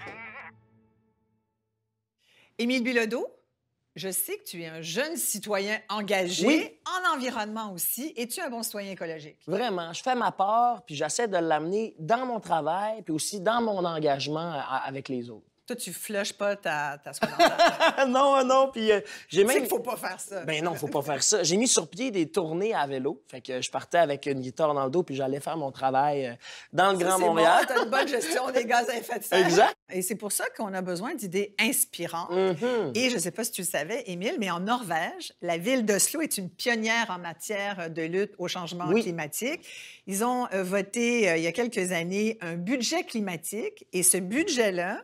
Émile Bilodeau, je sais que tu es un jeune citoyen engagé en environnement aussi. Es-tu un bon citoyen écologique? Vraiment. Je fais ma part, puis j'essaie de l'amener dans mon travail, puis aussi dans mon engagement euh, avec les autres tu flushes pas ta, ta hein? non, euh, non, puis euh, j'ai même... faut pas faire ça. Ben non, faut pas faire ça. J'ai mis sur pied des tournées à vélo. Fait que je partais avec une guitare dans le dos, puis j'allais faire mon travail euh, dans le Grand Montréal. Bon, une bonne gestion des gaz à effet de serre. Exact. Et c'est pour ça qu'on a besoin d'idées inspirantes. Mm-hmm. Et je sais pas si tu le savais, Émile, mais en Norvège, la ville d'Oslo est une pionnière en matière de lutte au changement climatique. Ils ont voté, il y a quelques années, un budget climatique. Et ce budget-là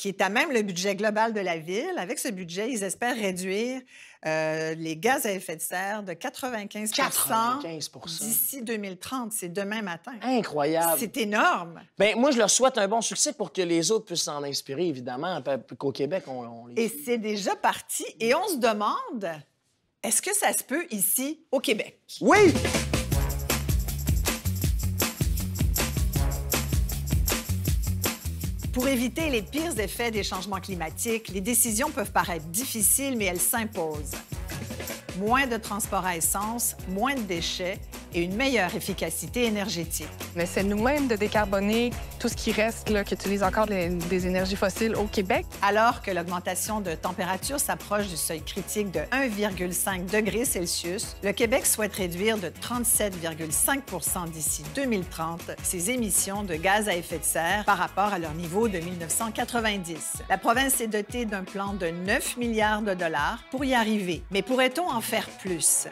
qui est à même le budget global de la ville. Avec ce budget, ils espèrent réduire euh, les gaz à effet de serre de 95, 95 d'ici 2030. C'est demain matin. Incroyable. C'est énorme. Bien, moi, je leur souhaite un bon succès pour que les autres puissent s'en inspirer, évidemment, qu'au Québec, on, on Et c'est déjà parti. Et on se demande, est-ce que ça se peut ici, au Québec? Oui! Pour éviter les pires effets des changements climatiques, les décisions peuvent paraître difficiles, mais elles s'imposent. Moins de transport à essence, moins de déchets, et une meilleure efficacité énergétique. Mais c'est nous-mêmes de décarboner tout ce qui reste, là, qui utilise encore des énergies fossiles au Québec. Alors que l'augmentation de température s'approche du seuil critique de 1,5 degré Celsius, le Québec souhaite réduire de 37,5 d'ici 2030 ses émissions de gaz à effet de serre par rapport à leur niveau de 1990. La province est dotée d'un plan de 9 milliards de dollars pour y arriver. Mais pourrait-on en faire plus?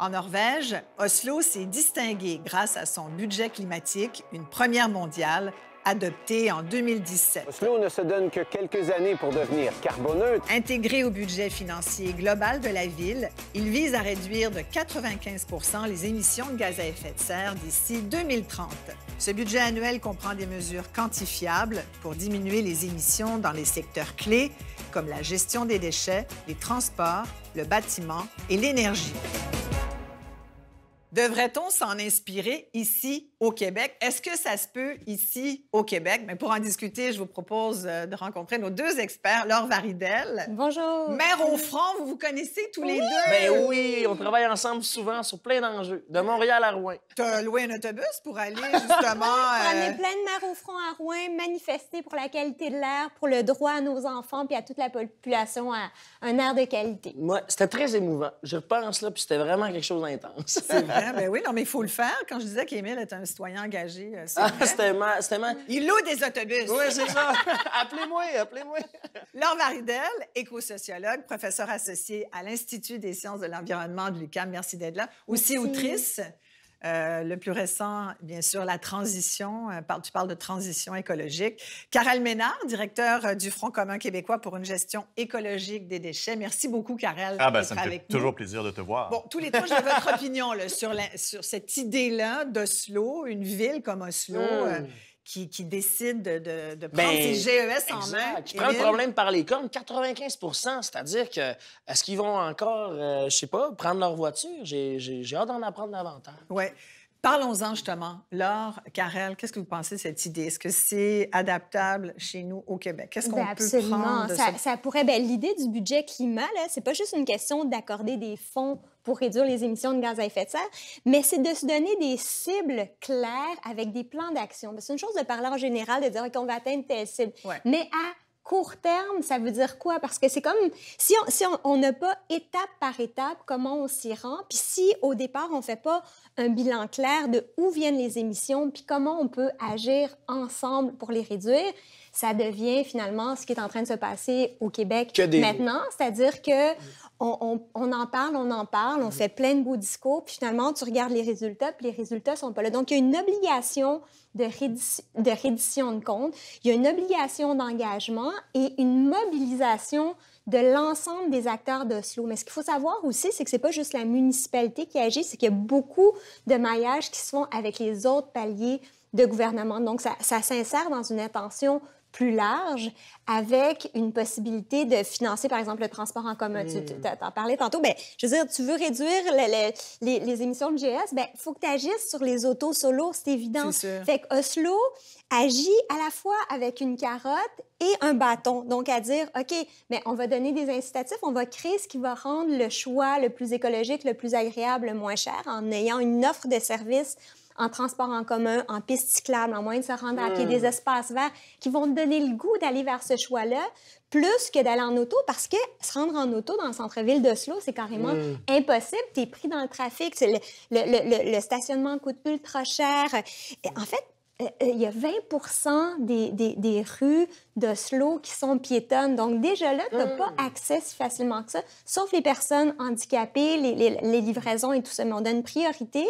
En Norvège, Oslo s'est distingué grâce à son budget climatique, une première mondiale, adoptée en 2017. Oslo ne se donne que quelques années pour devenir carboneutre. Intégré au budget financier global de la ville, il vise à réduire de 95 les émissions de gaz à effet de serre d'ici 2030. Ce budget annuel comprend des mesures quantifiables pour diminuer les émissions dans les secteurs clés comme la gestion des déchets, les transports, le bâtiment et l'énergie. Devrait-on s'en inspirer ici au Québec. Est-ce que ça se peut ici au Québec? Mais pour en discuter, je vous propose euh, de rencontrer nos deux experts, Laure Varidel. Bonjour. Mère au front, vous vous connaissez tous les deux? Ben oui, on travaille ensemble souvent sur plein d'enjeux, de Montréal à Rouen. as loué un autobus pour aller justement... on est euh, plein de mères au front à Rouen, manifester pour la qualité de l'air, pour le droit à nos enfants puis à toute la population à un air de qualité. Moi, c'était très émouvant. Je repense là, puis c'était vraiment quelque chose d'intense. C'est vrai, ben oui, non, mais il faut le faire. Quand je disais qu'Émile est un citoyen engagé. Euh, ah, mal. Il loue des autobus. Oui, c'est ça. appelez-moi, appelez-moi. Laure Varidel, éco-sociologue, professeur associée à l'Institut des sciences de l'environnement de l'UCAM. Merci d'être là. Aussi autrice euh, le plus récent, bien sûr, la transition. Euh, tu parles de transition écologique. Karel Ménard, directeur euh, du Front commun québécois pour une gestion écologique des déchets. Merci beaucoup, Karel. Ah, ben, ça me toujours plaisir de te voir. Bon, tous les trois, j'ai votre opinion sur, sur cette idée-là d'Oslo, une ville comme Oslo. Mmh qui, qui décide de, prendre ben, ses GES en main. Qui prend le problème par les cornes, 95 c'est-à-dire que est-ce qu'ils vont encore, euh, je sais pas, prendre leur voiture? J'ai hâte d'en apprendre davantage. Oui. Parlons-en justement. Laure, Karel, qu'est-ce que vous pensez de cette idée? Est-ce que c'est adaptable chez nous au Québec? Qu'est-ce qu'on ben, peut prendre de ça, pourrait... Ben, l'idée du budget climat, c'est pas juste une question d'accorder des fonds pour réduire les émissions de gaz à effet de serre, mais c'est de se donner des cibles claires avec des plans d'action. C'est une chose de parler en général, de dire qu'on va atteindre telle cible, mais à court terme, ça veut dire quoi? Parce que c'est comme si on si n'a pas étape par étape comment on s'y rend, puis si au départ on ne fait pas un bilan clair de où viennent les émissions, puis comment on peut agir ensemble pour les réduire, ça devient finalement ce qui est en train de se passer au Québec maintenant, c'est-à-dire que mm. on, en parle, on en parle, on mm. fait plein de beaux discours, puis finalement, tu regardes les résultats, puis les résultats sont pas là. Donc, il y a une obligation de, de, reddition de comptes, il y a une obligation d'engagement et une mobilisation de l'ensemble des acteurs d'Oslo. Mais ce qu'il faut savoir aussi, c'est que c'est pas juste la municipalité qui agit, c'est qu'il y a beaucoup de maillages qui se font avec les autres paliers de gouvernement. Donc, ça, ça s'insère dans une intention plus large avec une possibilité de financer, par exemple, le transport en commun. Tu hmm. en parlais tantôt. mais ben, je veux dire, tu veux réduire les, émissions de GS, il ben, faut que tu agisses sur les autos solo, c'est évident. Fait que Oslo agit à la fois avec une carotte et un bâton. Donc, à dire, OK, mais ben, on va donner des incitatifs, on va créer ce qui va rendre le choix le plus écologique, le plus agréable, le moins cher en ayant une offre de services en transport en commun, en piste cyclable, en moyen de se rendre à pied, des espaces verts qui vont te donner le goût d'aller vers ce choix-là plus que d'aller en auto parce que se rendre en auto dans le centre-ville de Slo, c'est carrément hmm. impossible. Tu es pris dans le trafic, le, le, stationnement coûte ultra cher. En fait, euh, euh, il y a 20 des, des, des, rues d'Oslo qui sont piétonnes. Donc, déjà là, tu n'as pas hmm. accès si facilement que ça, sauf les personnes handicapées, les, les, les livraisons et tout ça. Mais on donne priorité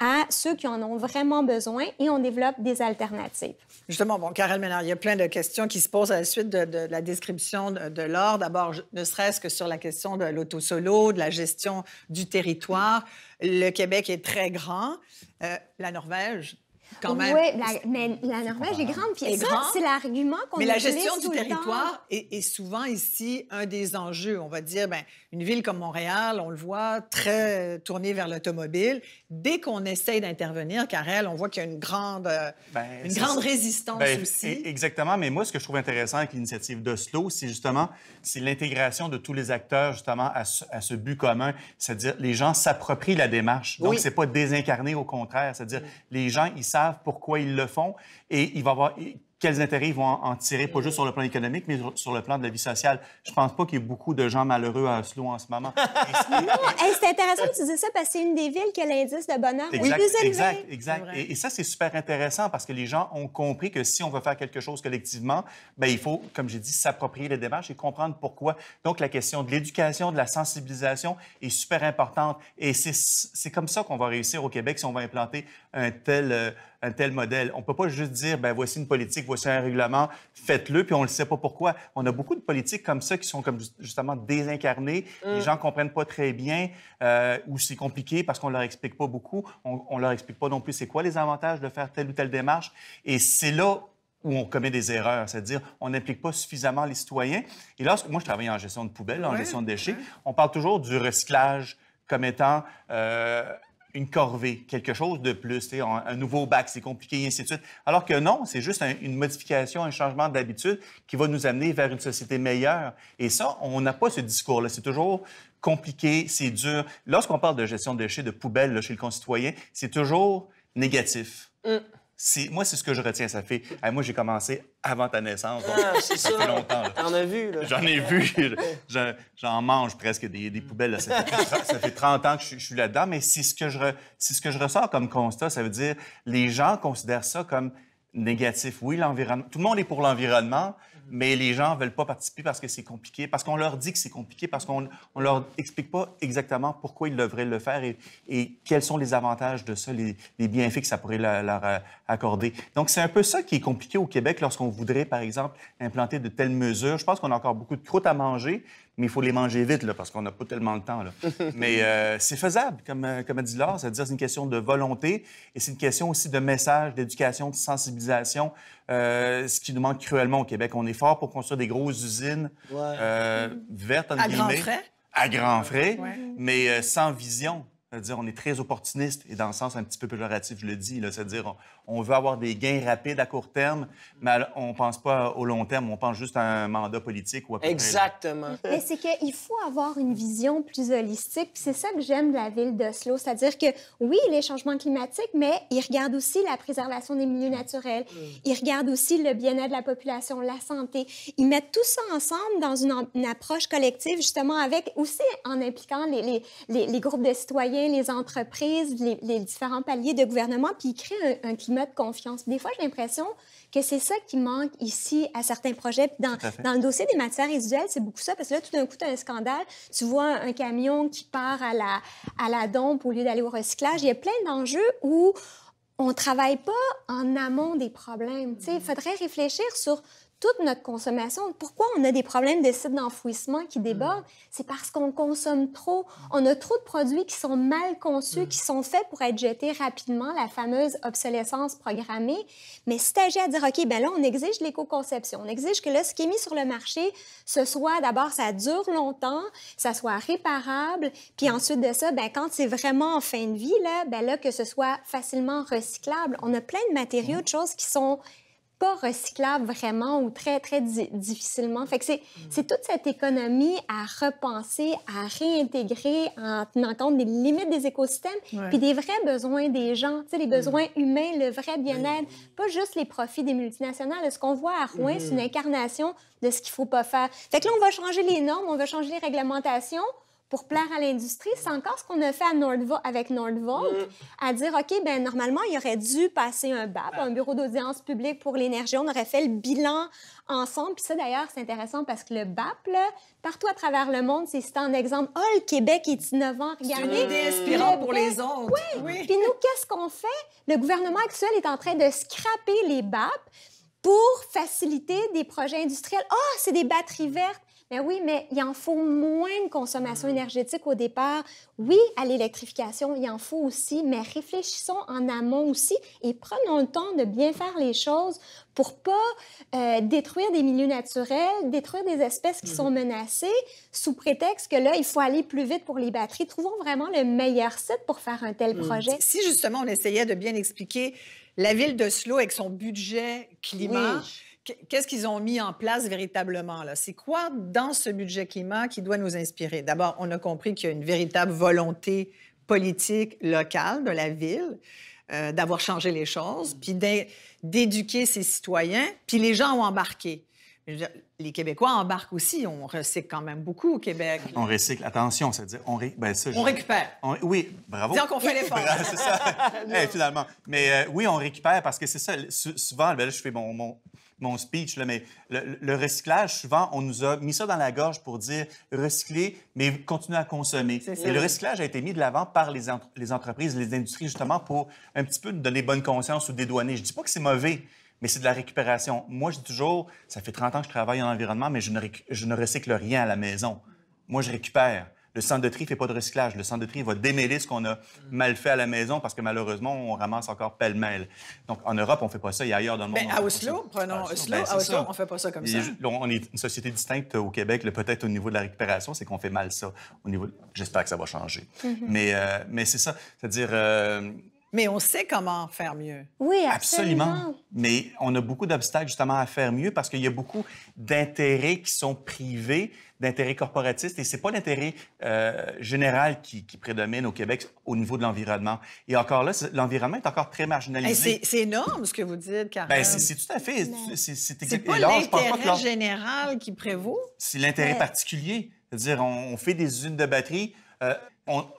à ceux qui en ont vraiment besoin et on développe des alternatives. Justement, bon, Karel Ménard, il y a plein de questions qui se posent à la suite de, la description de, de l'or. D'abord, ne serait-ce que sur la question de l'autosolo, de la gestion du territoire. Le Québec est très grand. Euh, la Norvège, quand même. Oui, mais la Norvège est grande, puis c'est l'argument qu'on Mais la gestion du territoire est, est, souvent ici un des enjeux. On va dire, ben, une ville comme Montréal, on le voit, très euh, tournée vers l'automobile. Dès qu'on essaye d'intervenir, elle, on voit qu'il y a une grande, euh, ben, une grande résistance ben, aussi. E-, exactement, mais moi, ce que je trouve intéressant avec l'initiative d'Oslo, c'est justement l'intégration de tous les acteurs justement à ce, but commun, c'est-à-dire les gens s'approprient la démarche. Donc, oui. c'est pas désincarné, au contraire. C'est-à-dire, mm. les gens, ils savent pourquoi ils le font et il va avoir quels intérêts ils vont en tirer, pas juste sur le plan économique, mais sur le plan de la vie sociale. Je pense pas qu'il y ait beaucoup de gens malheureux à Oslo en ce moment. non, c'est intéressant que tu dises ça parce que c'est une des villes qui a l'indice de bonheur le plus élevé. Exact, exact. Et, ça, c'est super intéressant parce que les gens ont compris que si on veut faire quelque chose collectivement, ben il faut, comme j'ai dit, s'approprier les démarches et comprendre pourquoi. Donc, la question de l'éducation, de la sensibilisation est super importante. Et c'est comme ça qu'on va réussir au Québec si on va implanter un tel... Euh, un tel modèle. On ne peut pas juste dire, ben voici une politique, voici un règlement, faites-le, puis on ne sait pas pourquoi. On a beaucoup de politiques comme ça qui sont comme justement désincarnées. Les mm. gens ne comprennent pas très bien euh, ou c'est compliqué parce qu'on ne leur explique pas beaucoup. On ne leur explique pas non plus c'est quoi les avantages de faire telle ou telle démarche. Et c'est là où on commet des erreurs, c'est-à-dire on n'implique pas suffisamment les citoyens. Et lorsque moi je travaille en gestion de poubelles, en gestion de déchets, on parle toujours du recyclage comme étant euh, une corvée, quelque chose de plus, un, nouveau bac, c'est compliqué, et ainsi de suite. Alors que non, c'est juste une modification, un changement d'habitude qui va nous amener vers une société meilleure. Et ça, on n'a pas ce discours-là. C'est toujours compliqué, c'est dur. Lorsqu'on parle de gestion de déchets, de poubelles chez le concitoyen, c'est toujours négatif. Mm moi, c'est ce que je retiens. Ça fait. moi, j'ai commencé avant ta naissance. Donc, ah, ça, fait longtemps. as vu, J'en ai vu. J'en mange presque des, poubelles. Ça, fait, 30 ans que je, suis là-dedans. Mais c'est ce, que je c'est ce que je ressors comme constat. Ça veut dire les gens considèrent ça comme négatif. Oui, l'environnement. Tout le monde est pour l'environnement, mais les gens veulent pas participer parce que c'est compliqué, parce qu'on leur dit que c'est compliqué, parce qu'on ne leur explique pas exactement pourquoi ils devraient le faire et, quels sont les avantages de ça, les, bienfaits que ça pourrait leur, euh, accorder. Donc, c'est un peu ça qui est compliqué au Québec lorsqu'on voudrait, par exemple, implanter de telles mesures. Je pense qu'on a encore beaucoup de croûte à manger, mais il faut les manger vite, là, parce qu'on n'a pas tellement le temps. mais euh, c'est faisable, comme, euh, comme a dit Laure, c'est-à-dire c'est une question de volonté et c'est une question aussi de message, d'éducation, de sensibilisation, euh, ce qui nous manque cruellement au Québec. On est fort pour construire des grosses usines vertes, à Grand frais. À grands frais, mais sans vision. C'est-à-dire, on est très opportuniste et dans le sens un petit peu péjoratif, je le dis. C'est-à-dire, on veut avoir des gains rapides à court terme, mais on ne pense pas au long terme, on pense juste à un mandat politique ou à Exactement. mais c'est qu'il faut avoir une vision plus holistique, c'est ça que j'aime de la ville d'Oslo, c'est-à-dire que oui, les changements climatiques, mais ils regardent aussi la préservation des milieux naturels, mm. ils regardent aussi le bien-être de la population, la santé. Ils mettent tout ça ensemble dans une, approche collective, justement, avec aussi en impliquant les, les, groupes de citoyens, les entreprises, les, différents paliers de gouvernement, puis ils créent un climat de confiance. Des fois, j'ai l'impression que c'est ça qui manque ici à certains projets. dans, le dossier des matières résiduelles, c'est beaucoup ça, parce que là, tout d'un coup, tu as un scandale, tu vois un camion qui part à la, à la dompe au lieu d'aller au recyclage. Il y a plein d'enjeux où on ne travaille pas en amont des problèmes. Il mm-hmm. faudrait réfléchir sur toute notre consommation, pourquoi on a des problèmes de sites d'enfouissement qui hmm. débordent, c'est parce qu'on consomme trop. On a trop de produits qui sont mal conçus, hmm. qui sont faits pour être jetés rapidement, la fameuse obsolescence programmée. Mais si à dire, OK, ben là, on exige l'éco-conception. On exige que là, ce qui est mis sur le marché, ce soit d'abord, ça dure longtemps, ça soit réparable, puis hmm. ensuite de ça, ben quand c'est vraiment en fin de vie, là, ben là, que ce soit facilement recyclable. On a plein de matériaux, de choses qui sont pas recyclables vraiment ou très, très difficilement. Fait que mm. c'est toute cette économie à repenser, à réintégrer en tenant compte des limites des écosystèmes puis des vrais besoins des gens, tu sais, les mm. besoins humains, le vrai bien-être, pas juste les profits des multinationales. Ce qu'on voit à Rouen, c'est une mm. incarnation de ce qu'il faut pas faire. Fait que là, on va changer les normes, on va changer les réglementations, pour plaire à l'industrie. C'est encore ce qu'on a fait à Nordvolt, avec Nordvolt, mm. à dire, OK, ben normalement, il aurait dû passer un BAP, un bureau d'audience publique pour l'énergie. On aurait fait le bilan ensemble. Puis ça, d'ailleurs, c'est intéressant parce que le BAP, partout à travers le monde, c'est un exemple. Oh, le Québec est innovant. Regardez. C'est inspirant pour les autres. Oui. Puis nous, qu'est-ce qu'on fait? Le gouvernement actuel est en train de scraper les BAP pour faciliter des projets industriels. Ah, oh, c'est des batteries vertes. Ben oui, mais il en faut moins de consommation hmm. énergétique au départ. Oui, à l'électrification, il en faut aussi, mais réfléchissons en amont aussi et prenons le temps de bien faire les choses pour pas euh, détruire des milieux naturels, détruire des espèces qui hmm. sont menacées sous prétexte que là, il faut aller plus vite pour les batteries. Trouvons vraiment le meilleur site pour faire un tel hmm. projet. Si justement on essayait de bien expliquer la ville de Slo avec son budget climat qu'est-ce qu'ils ont mis en place véritablement? Là? C'est quoi dans ce budget climat qui doit nous inspirer? D'abord, on a compris qu'il y a une véritable volonté politique locale de la ville. Euh, d'avoir changé les choses, puis d'éduquer ses citoyens, puis les gens ont embarqué. les Québécois embarquent aussi. On recycle quand même beaucoup au Québec. On recycle. Attention, ça veut dire on, ben récupère. Oui, bravo. Disons qu'on fait l'effort. c'est ça, eh, finalement. Mais euh, oui, on récupère parce que c'est ça. Souvent, ben je fais mon, mon, mon speech, là, mais le, recyclage, souvent, on nous a mis ça dans la gorge pour dire recycler, mais continuer à consommer. Et le recyclage a été mis de l'avant par les, les entreprises, les industries, justement, pour un petit peu donner bonne conscience ou dédouaner. Je dis pas que c'est mauvais, mais c'est de la récupération. Moi, je dis toujours, ça fait 30 ans que je travaille en environnement, mais je ne, je ne recycle rien à la maison. Moi, je récupère. Le centre de tri fait pas de recyclage. Le centre de tri va démêler ce qu'on a mal fait à la maison parce que malheureusement, on ramasse encore pêle-mêle. Donc, en Europe, on fait pas ça Il y a ailleurs dans le monde. Mais à Oslo, prenons Oslo, ben, on fait pas ça comme ça. On est une société distincte au Québec, peut-être au niveau de la récupération, c'est qu'on fait mal ça. Au niveau, J'espère que ça va changer. Mm-hmm. Mais, euh, mais c'est ça. C'est-à-dire, euh, mais on sait comment faire mieux. Oui, absolument. Mais on a beaucoup d'obstacles justement à faire mieux parce qu'il y a beaucoup d'intérêts qui sont privés, d'intérêts corporatistes, et c'est pas l'intérêt euh, général qui, prédomine au Québec au niveau de l'environnement. Et encore là, l'environnement est encore très marginalisé. C'est énorme ce que vous dites, Karen. Ben, c'est tout à fait. C'est pas l'intérêt général qui prévaut. C'est l'intérêt particulier. C'est-à-dire, on, fait des usines de batterie. Euh,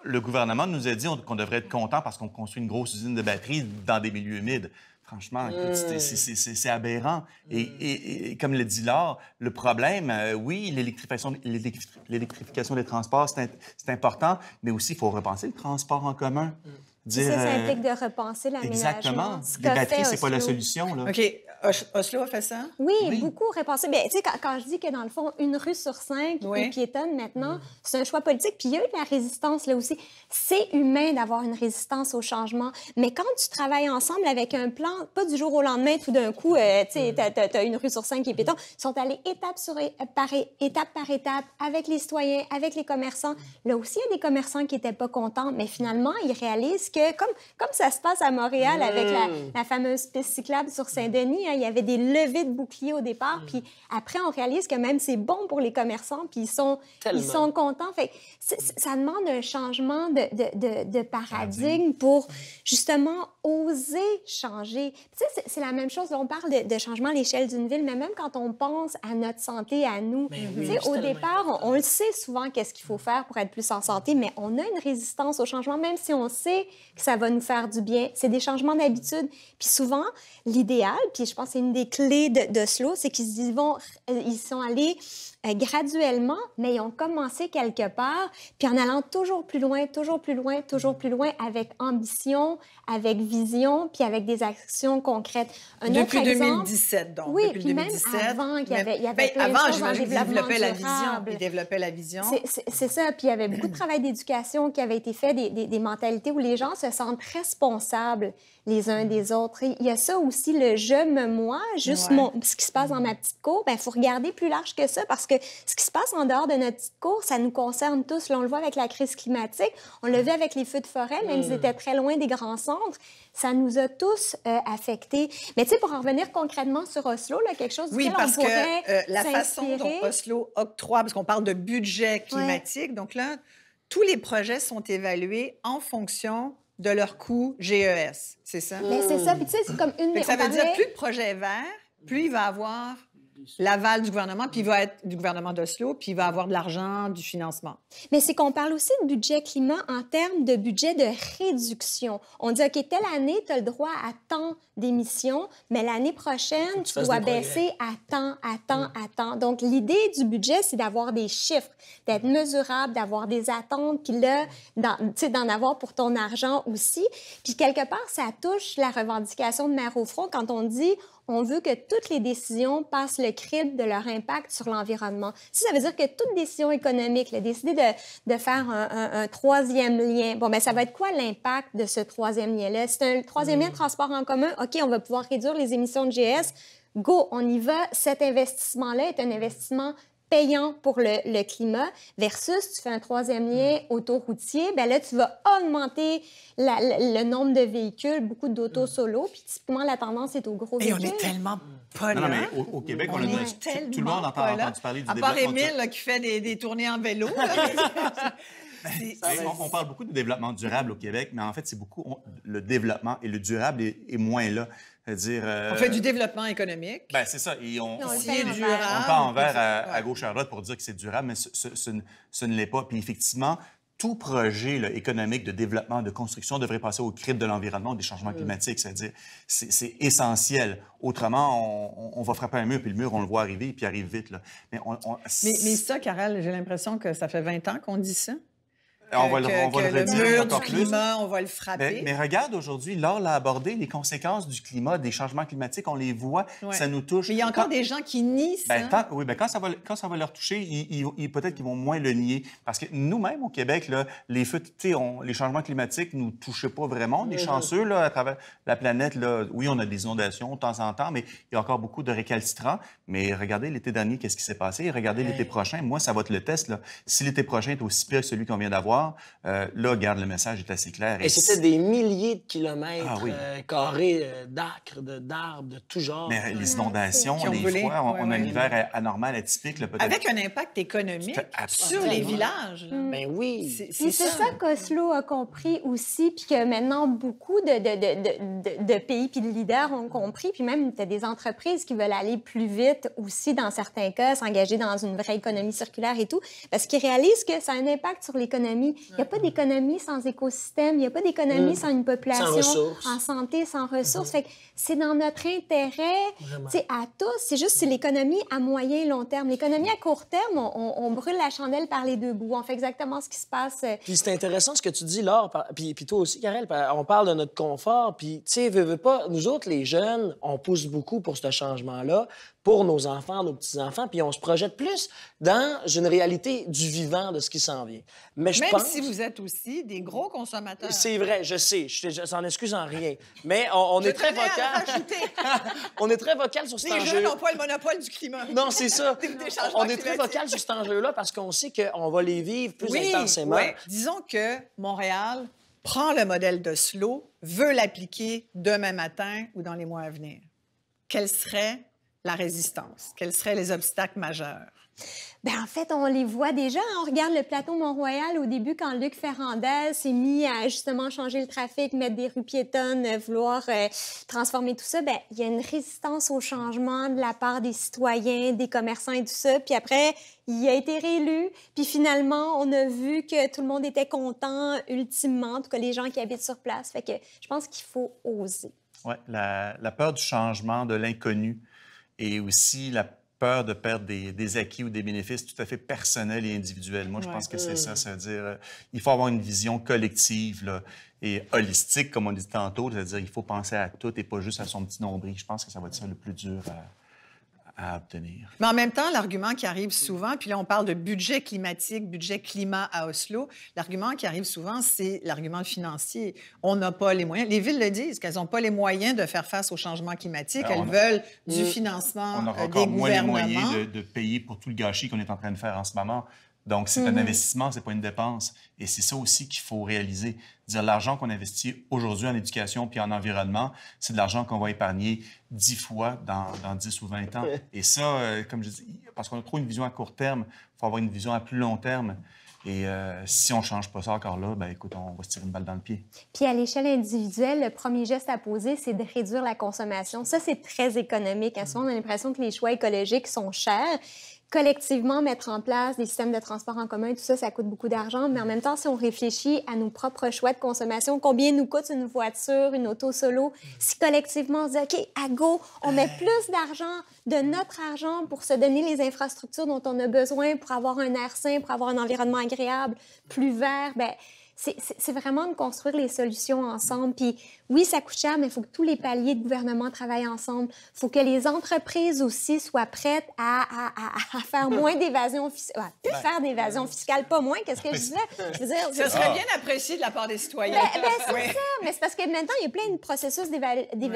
le gouvernement nous a dit qu'on devrait être content parce qu'on construit une grosse usine de batterie dans des milieux humides. Franchement, hmm. c'est aberrant. Hmm. Et, comme le dit Laure, le problème, euh, oui, l'électrification des transports, c'est important, mais aussi, il faut repenser le transport en commun. Hmm. ça, euh, implique de repenser l'aménagement. Exactement. Les batteries, c'est pas la solution. Oslo a fait ça? Oui, beaucoup repensé. pensé... tu sais, quand, je dis que dans le fond, une rue sur cinq est piétonne maintenant, mm. c'est un choix politique. Puis il y a eu de la résistance là aussi. C'est humain d'avoir une résistance au changement. Mais quand tu travailles ensemble avec un plan, pas du jour au lendemain, tout d'un coup, euh, tu mm. as, une rue sur cinq qui est piétonne, ils sont allés étape, par, étape par étape avec les citoyens, avec les commerçants. Mm. Là aussi, il y a des commerçants qui n'étaient pas contents, mais finalement, ils réalisent que, comme, comme ça se passe à Montréal avec la, la fameuse piste cyclable sur Saint-Denis, il y avait des levées de boucliers au départ. Mm. Puis après, on réalise que même c'est bon pour les commerçants. Puis ils sont, ils sont contents. Fait, ça demande un changement de, de, de, paradigme pour justement oser changer. Tu sais, c'est la même chose. On parle de, changement à l'échelle d'une ville, mais même quand on pense à notre santé, à nous, au départ, on, on, le sait souvent qu'est-ce qu'il faut faire pour être plus en santé, mais on a une résistance au changement, même si on sait que ça va nous faire du bien. C'est des changements d'habitude. Puis souvent, l'idéal, puis je pense c'est une des clés de, de Slow, c'est qu'ils vont, euh, ils sont allés euh, graduellement, mais ils ont commencé quelque part, puis en allant toujours plus loin, toujours plus loin, toujours plus loin, avec ambition, avec vision, puis avec des actions concrètes. Un depuis autre exemple, 2017, donc. Oui, puis même avant, il y avait, il y avait la vision. la vision. C'est ça, puis il y avait beaucoup de travail d'éducation qui avait été fait, des, des, mentalités où les gens se sentent responsables les uns des autres. Il y a ça aussi, le je me moi, juste mon, ce qui se passe dans ma petite cour. Il ben, faut regarder plus large que ça parce que ce qui se passe en dehors de notre petite cour, ça nous concerne tous. Là, on le voit avec la crise climatique, on le voit avec les feux de forêt, même ils hmm. étaient très loin des grands centres. Ça nous a tous euh, affectés. Mais tu sais, pour en revenir concrètement sur Oslo, là, quelque chose oui, parce on que euh, la façon dont Oslo octroie, parce qu'on parle de budget climatique, donc là, tous les projets sont évalués en fonction de leur coût GES, c'est ça? Mais ben, c'est ça, puis tu sais, c'est comme une... Ça veut dire plus de projets verts, plus il va avoir L'aval du gouvernement, puis il va être du gouvernement d'Oslo, puis il va avoir de l'argent, du financement. Mais c'est qu'on parle aussi de budget climat en termes de budget de réduction. On dit, OK, telle année, tu as le droit à tant d'émissions, mais l'année prochaine, tu, dois baisser à tant, à tant, mm. à tant. Donc, l'idée du budget, c'est d'avoir des chiffres, d'être mm. mesurable, d'avoir des attentes, puis là, mm. d'en avoir pour ton argent aussi. Puis quelque part, ça touche la revendication de Mère au front quand on dit on veut que toutes les décisions passent le crible de leur impact sur l'environnement. Si ça veut dire que toute décision économique, le décider de, faire un, troisième lien, bon, mais ben, ça va être quoi l'impact de ce troisième lien-là? C'est un troisième lien de mm. transport en commun. OK, on va pouvoir réduire les émissions de GS. Go, on y va. Cet investissement-là est un investissement payant pour le, climat, versus tu fais un troisième lien mm. autoroutier, ben là, tu vas augmenter le, nombre de véhicules, beaucoup d'autos mm. solo, puis typiquement, la tendance est au gros Et on est tellement pas là. Non, mais au, Québec, on, est tellement tout, le monde entend, entendu parler du À part Émile, qui fait des, des, tournées en vélo. on, parle beaucoup de développement durable au Québec, mais en fait, c'est beaucoup le développement et le durable est moins là. Euh, dire On fait euh, du développement économique. Ben, c'est ça. Et on, non, on, en à, gauche-à-droite pour dire que c'est durable, mais ce, ne l'est pas. Puis effectivement, tout projet économique de développement, de construction devrait passer au cri de l'environnement, des changements mm. climatiques. C'est-à-dire, c'est essentiel. Autrement, on, va frapper un mur, puis le mur, on le voit arriver, puis arrive vite. Mais, Mais, ça, Karel, j'ai l'impression que ça fait 20 ans qu'on dit ça. Euh, on va, le, on le, plus. climat, on va le frapper. Mais, regarde aujourd'hui, Laure l'a abordé, les conséquences du climat, des changements climatiques, on les voit, ça nous touche. Mais il y a encore des gens qui nient ben, ça. oui, ben, quand, ça va, quand ça va leur toucher, ils, peut-être qu'ils vont moins le nier. Parce que nous-mêmes, au Québec, là, les feux, les changements climatiques nous touchent pas vraiment. On est mm-hmm. chanceux là, à travers la planète. Là, oui, on a des inondations de temps en temps, mais il y a encore beaucoup de récalcitrants. Mais regardez l'été dernier, qu'est-ce qui s'est passé. Regardez l'été prochain. Moi, ça va être le test. Là. Si l'été prochain est aussi pire que celui qu'on vient d'avoir, euh, là, regarde, le message est assez clair. Et, c'était des milliers de kilomètres ah euh, carrés euh, d'acres, d'arbres, de tout genre. Mais les inondations, mmh, les froids, on, a un hiver anormal, atypique. Là, Avec un impact économique sur les villages. Mais Ben oui. C'est ça, ça qu'Oslo a compris aussi, puis que maintenant beaucoup de, de, de, de pays puis de leaders ont compris, puis même tu as des entreprises qui veulent aller plus vite aussi dans certains cas, s'engager dans une vraie économie circulaire et tout, parce qu'ils réalisent que ça a un impact sur l'économie il n'y a pas d'économie sans écosystème, il n'y a pas d'économie mm. sans une population sans en santé, sans ressources. Mm-hmm. c'est dans notre intérêt, à tous. C'est juste c'est l'économie à moyen et long terme. L'économie à court terme, on, brûle la chandelle par les deux bouts. On fait exactement ce qui se passe. Euh, puis c'est intéressant ce que tu dis, Laure, puis, puis, toi aussi, Karel. On parle de notre confort, puis tu sais, pas, nous autres, les jeunes, on pousse beaucoup pour ce changement-là pour nos enfants, nos petits-enfants, puis on se projette plus dans une réalité du vivant, de ce qui s'en vient. Mais je Même si vous êtes aussi des gros consommateurs. C'est vrai, je sais, je, ne s'en excuse en rien. Mais on, est très vocal. on est très vocal sur cet enjeu. Les jeunes n'ont pas le monopole du climat. Non, c'est ça. on est très vocal sur cet enjeu-là parce qu'on sait qu'on va les vivre plus intensément. Disons que Montréal prend le modèle de Slow, veut l'appliquer demain matin ou dans les mois à venir. Quelle serait la résistance? Quels seraient les obstacles majeurs? Bien, en fait, on les voit déjà. Hein. On regarde le plateau Mont-Royal au début quand Luc Ferrandez s'est mis à justement changer le trafic, mettre des rues piétonnes, euh, vouloir euh, transformer tout ça. Bien, il y a une résistance au changement de la part des citoyens, des commerçants et tout ça. Puis après, il a été réélu. Puis finalement, on a vu que tout le monde était content ultimement, en tout cas les gens qui habitent sur place. Fait que je pense qu'il faut oser. Oui, la, peur du changement, de l'inconnu et aussi la peur de perdre des, acquis ou des bénéfices tout à fait personnels et individuels. Moi, je pense que c'est ça, mm. c'est-à-dire euh, il faut avoir une vision collective et holistique, comme on dit tantôt, c'est-à-dire il faut penser à tout et pas juste à son petit nombril. Je pense que ça va être ça le plus dur. À obtenir. Mais en même temps, l'argument qui arrive souvent, puis là on parle de budget climatique, budget climat à Oslo, l'argument qui arrive souvent, c'est l'argument financier. On n'a pas les moyens. Les villes le disent, qu'elles n'ont pas les moyens de faire face au changement climatique. Ben, elles veulent du mm. financement euh, des gouvernements. moyens de payer pour tout le gâchis qu'on est en train de faire en ce moment. Donc, c'est un investissement, mm-hmm. ce investissement, c'est pas une dépense. Et c'est ça aussi qu'il faut réaliser. Dire l'argent qu'on investit aujourd'hui en éducation puis en environnement, c'est de l'argent qu'on va épargner dix fois dans, dix 10 ou 20 ans. Et ça, euh, comme je dis, parce qu'on a trop une vision à court terme, il faut avoir une vision à plus long terme. Et euh, si on ne change pas ça encore là, ben écoute, on va se tirer une balle dans le pied. Puis à l'échelle individuelle, le premier geste à poser, c'est de réduire la consommation. Ça, c'est très économique. À ce moment, on a l'impression que les choix écologiques sont chers collectivement mettre en place des systèmes de transport en commun, tout ça, ça coûte beaucoup d'argent. Mais en même temps, si on réfléchit à nos propres choix de consommation, combien nous coûte une voiture, une auto solo, si collectivement on se dit, OK, à go, on met plus d'argent, de notre argent, pour se donner les infrastructures dont on a besoin pour avoir un air sain, pour avoir un environnement agréable, plus vert, ben, c'est vraiment de construire les solutions ensemble. Puis oui, ça coûte cher, mais il faut que tous les paliers de gouvernement travaillent ensemble. Il faut que les entreprises aussi soient prêtes à, faire moins d'évasion fiscale. plus faire d'évasion fiscale, pas moins. Qu'est-ce que je disais? Je veux ça serait ah. bien apprécié de la part des citoyens. Ben, ben, c'est ça, mais c'est parce que maintenant, il y a plein de processus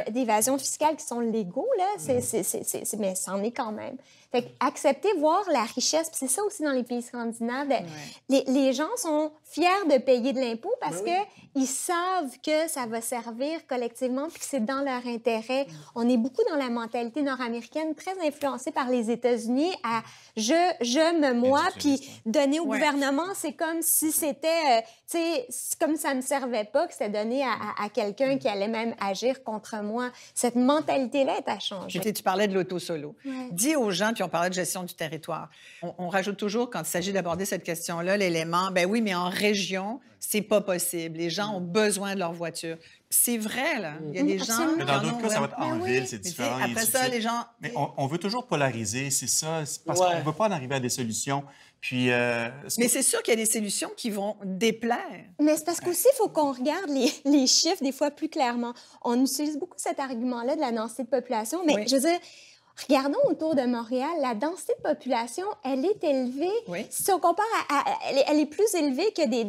d'évasion fiscale qui sont légaux. Là. C mm. mais c'en est quand même. Fait accepter voir la richesse, c'est ça aussi dans les pays scandinaves. Ben, les, les, gens sont fiers de payer de l'impôt parce ben ils qu'ils savent que ça va servir collectivement puis que c'est dans leur intérêt. Mm. On est beaucoup dans la mentalité nord-américaine très influencée par les États-Unis à je, je, me, moi, puis donner au gouvernement, c'est comme si c'était, euh, tu sais, comme ça ne servait pas, que c'était donné à, à, quelqu'un mm. qui allait même agir contre moi. Cette mentalité-là est à changer. Tu parlais de l'auto-solo. Dis aux gens, on parlait de gestion du territoire. On, rajoute toujours, quand il s'agit d'aborder cette question-là, l'élément, ben oui, mais en région, c'est pas possible. Les gens mm. ont besoin de leur voiture. C'est vrai, là. Il y a mm. des gens. Mais dans d'autres cas, ça va être en ben ville, c'est différent. Après ça, les gens. Mais on, veut toujours polariser, c'est ça, parce qu'on ne veut pas en arriver à des solutions. Puis, euh, mais c'est sûr qu'il y a des solutions qui vont déplaire. Mais c'est parce qu'aussi, il faut qu'on regarde les, les, chiffres des fois plus clairement. On utilise beaucoup cet argument-là de la densité de population, mais je veux dire, Regardons autour de Montréal, la densité de population, elle est élevée. Si on compare, à, elle, est, plus élevée que des,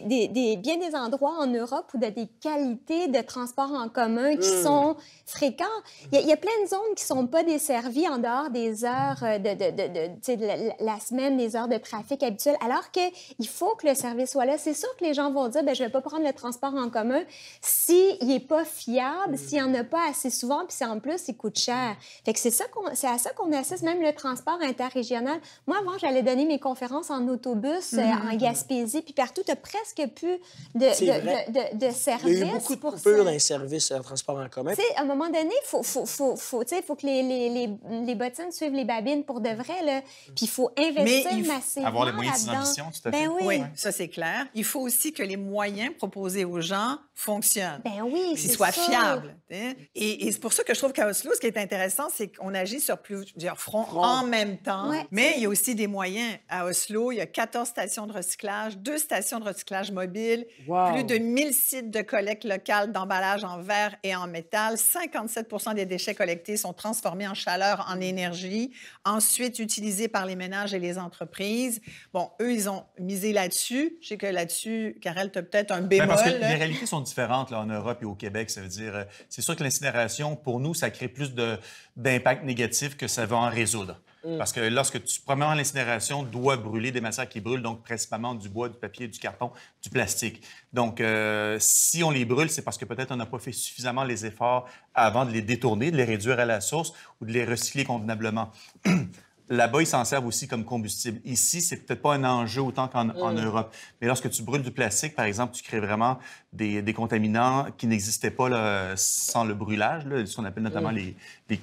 des, bien des endroits en Europe où il y a des qualités de transport en commun qui hmm. sont fréquents. Il y, a plein de zones qui ne sont pas desservies en dehors des heures euh, de, la, semaine, des heures de trafic habituelles, alors qu'il faut que le service soit là. C'est sûr que les gens vont dire, ben, je ne vais pas prendre le transport en commun s'il n'est pas fiable, hmm. s'il n'y en a pas assez souvent, puis en plus, il coûte cher. Fait que c'est ça c'est à ça qu'on assiste, même le transport interrégional. Moi, avant, j'allais donner mes conférences en autobus, euh, en mm-hmm. Gaspésie, puis partout, tu n'as presque plus de, de, services. Il y a eu beaucoup de coupures dans les services euh, transport en commun. Tu à un moment donné, il faut, faut, faut, faut que les, les, les, bottines suivent les babines pour de vrai, le. puis il faut investir Mais massivement Avoir les moyens de tout à ben fait. oui. ça c'est clair. Il faut aussi que les moyens proposés aux gens fonctionnent. Ben oui, Qu'ils soient fiables. Et, et c'est pour ça que je trouve qu'à Oslo, ce qui est intéressant, c'est qu'on a agit sur plusieurs fronts en même temps. Mais il y a aussi des moyens. À Oslo, il y a 14 stations de recyclage, deux stations de recyclage mobile, plus de 1000 sites de collecte locale d'emballage en verre et en métal. 57 des déchets collectés sont transformés en chaleur, en énergie, ensuite utilisés par les ménages et les entreprises. Bon, eux, ils ont misé là-dessus. Je sais que là-dessus, Karel, tu as peut-être un bémol. Ben, parce que les réalités sont différentes là, en Europe et au Québec. Ça veut dire, euh, c'est sûr que l'incinération, pour nous, ça crée plus de d'impact négatif que ça va en résoudre. Mm. Parce que lorsque tu, premièrement, l'incinération doit brûler des matières qui brûlent, donc principalement du bois, du papier, du carton, du plastique. Donc, euh, si on les brûle, c'est parce que peut-être on n'a pas fait suffisamment les efforts avant de les détourner, de les réduire à la source ou de les recycler convenablement. Là-bas, ils s'en servent aussi comme combustible. Ici, c'est peut-être pas un enjeu autant qu'en mm. Europe. Mais lorsque tu brûles du plastique, par exemple, tu crées vraiment des, des contaminants qui n'existaient pas sans le brûlage, là, ce qu'on appelle notamment mm.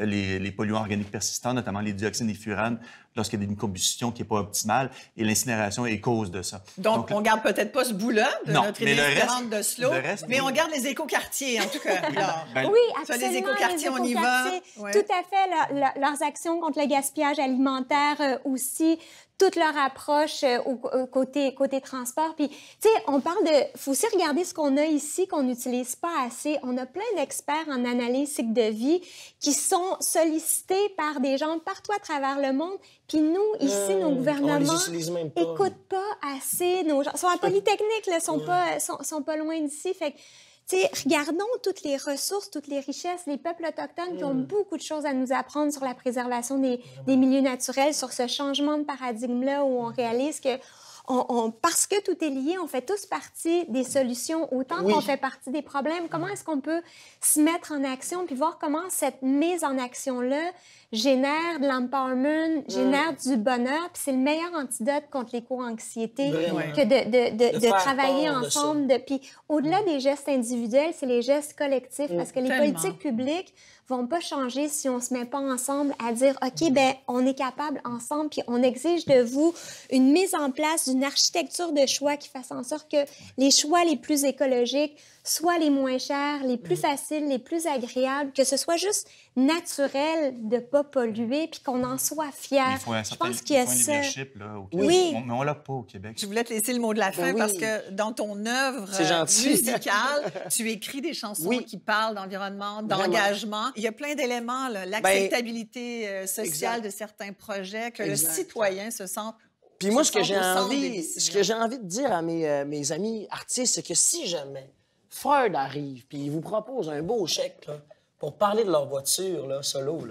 les, les, polluants organiques persistants, notamment les dioxines et furanes lorsqu'il y a une combustion qui n'est pas optimale, et l'incinération est cause de ça. Donc, on on garde peut-être pas ce bout-là de non, notre idée de mais on garde les écoquartiers, en tout cas. Ben, ben, oui, absolument. les écoquartiers, quartiers on y va. Tout à fait. leurs actions contre le gaspillage alimentaire euh, aussi toute leur approche euh, au, côté, côté transport. Puis, tu sais, on parle de... faut aussi regarder ce qu'on a ici qu'on n'utilise pas assez. On a plein d'experts en analyse de vie qui sont sollicités par des gens partout à travers le monde. Puis nous, euh, ici, nos gouvernements n'écoutent pas. assez nos gens. Sont à Polytechnique, là, sont, pas, sont, sont pas loin d'ici. Fait regardons toutes les ressources, toutes les richesses, les peuples autochtones qui ont mm. beaucoup de choses à nous apprendre sur la préservation des, milieux naturels, sur ce changement de paradigme-là où on réalise que parce que tout est lié, on fait tous partie des solutions autant qu'on fait partie des problèmes. Comment est-ce qu'on peut se mettre en action puis voir comment cette mise en action-là génère de l'empowerment, génère du bonheur, puis c'est le meilleur antidote contre l'éco-anxiété que de, de, de, travailler ensemble. puis au-delà des gestes individuels, c'est les gestes collectifs, parce que les politiques publiques vont pas changer si on se met pas ensemble à dire OK ben on est capable ensemble puis on exige de vous une mise en place d'une architecture de choix qui fasse en sorte que les choix les plus écologiques Soit les moins chers, les plus mm. faciles, les plus agréables, que ce soit juste naturel de pas polluer, puis qu'on en soit fier. Je pense qu'il y a ça. oui. mais on l'a pas au Québec. Je voulais te laisser le mot de la ben fin parce que dans ton œuvre euh, musicale, tu écris des chansons qui parlent d'environnement, d'engagement. Il y a plein d'éléments, ben, l'acceptabilité euh, sociale de certains projets, que le citoyen se sente puis moi, ce que j'ai envie, ce que j'ai envie de dire à mes, euh, mes amis artistes, c'est que si jamais Freud arrive, puis il vous propose un beau chèque pour parler de leur voiture, solo.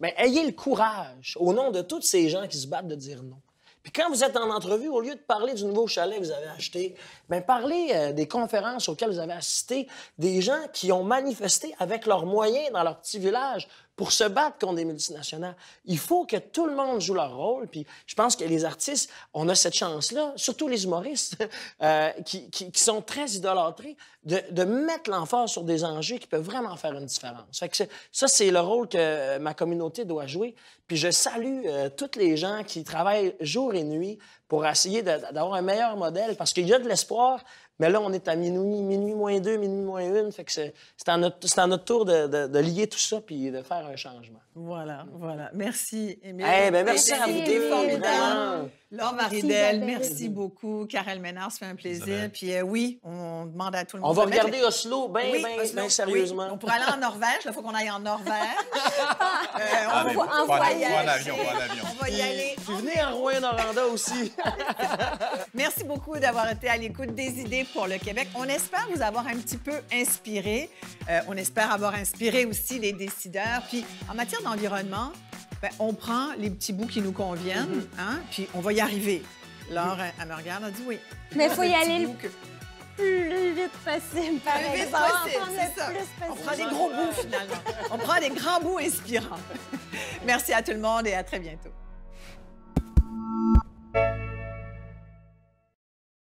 Mais ayez le courage, au nom de toutes ces gens qui se battent, de dire non. Puis quand vous êtes en entrevue, au lieu de parler du nouveau chalet que vous avez acheté, mais ben, parlez euh, des conférences auxquelles vous avez assisté, des gens qui ont manifesté avec leurs moyens dans leur petit village pour se battre contre des multinationales. Il faut que tout le monde joue leur rôle. Puis je pense que les artistes, on a cette chance-là, surtout les humoristes, euh, qui, sont très idolâtrés, de, mettre l'emphase sur des enjeux qui peuvent vraiment faire une différence. ça, c'est le rôle que euh, ma communauté doit jouer. Puis je salue euh, toutes les gens qui travaillent jour et nuit pour essayer d'avoir un meilleur modèle parce qu'il y a de l'espoir. Mais là, on est à minuit, minuit moins deux, minuit moins une. Fait que c'est à, notre tour de, lier tout ça puis de faire un changement. Voilà, voilà. Merci, Émile. Eh ben, merci, à vous, Laure Maridel, merci, beaucoup. Karel Ménard, ça fait un plaisir. Puis euh, oui, on demande à tout le monde. On va regarder Oslo, bien ben, sérieusement. Oui. On pourrait aller en Norvège, il faut qu'on aille en Norvège. euh, on, un ah, va, on, voit l'avion. aller. En on va y aller. Puis venez en Rouen-Noranda aussi. merci beaucoup d'avoir été à l'écoute des idées pour le Québec. On espère vous avoir un petit peu inspiré. Euh, on espère avoir inspiré aussi les décideurs. Puis en matière d'environnement, ben, on prend les petits bouts qui nous conviennent, mhm. hein, puis on va y arriver. Laure, elle, me regarde, elle dit oui. Mais il faut y aller le plus vite possible, par plus vite possible, On prend des gros bouts, finalement. on prend des grands bouts inspirants. Merci à tout le monde et à très bientôt.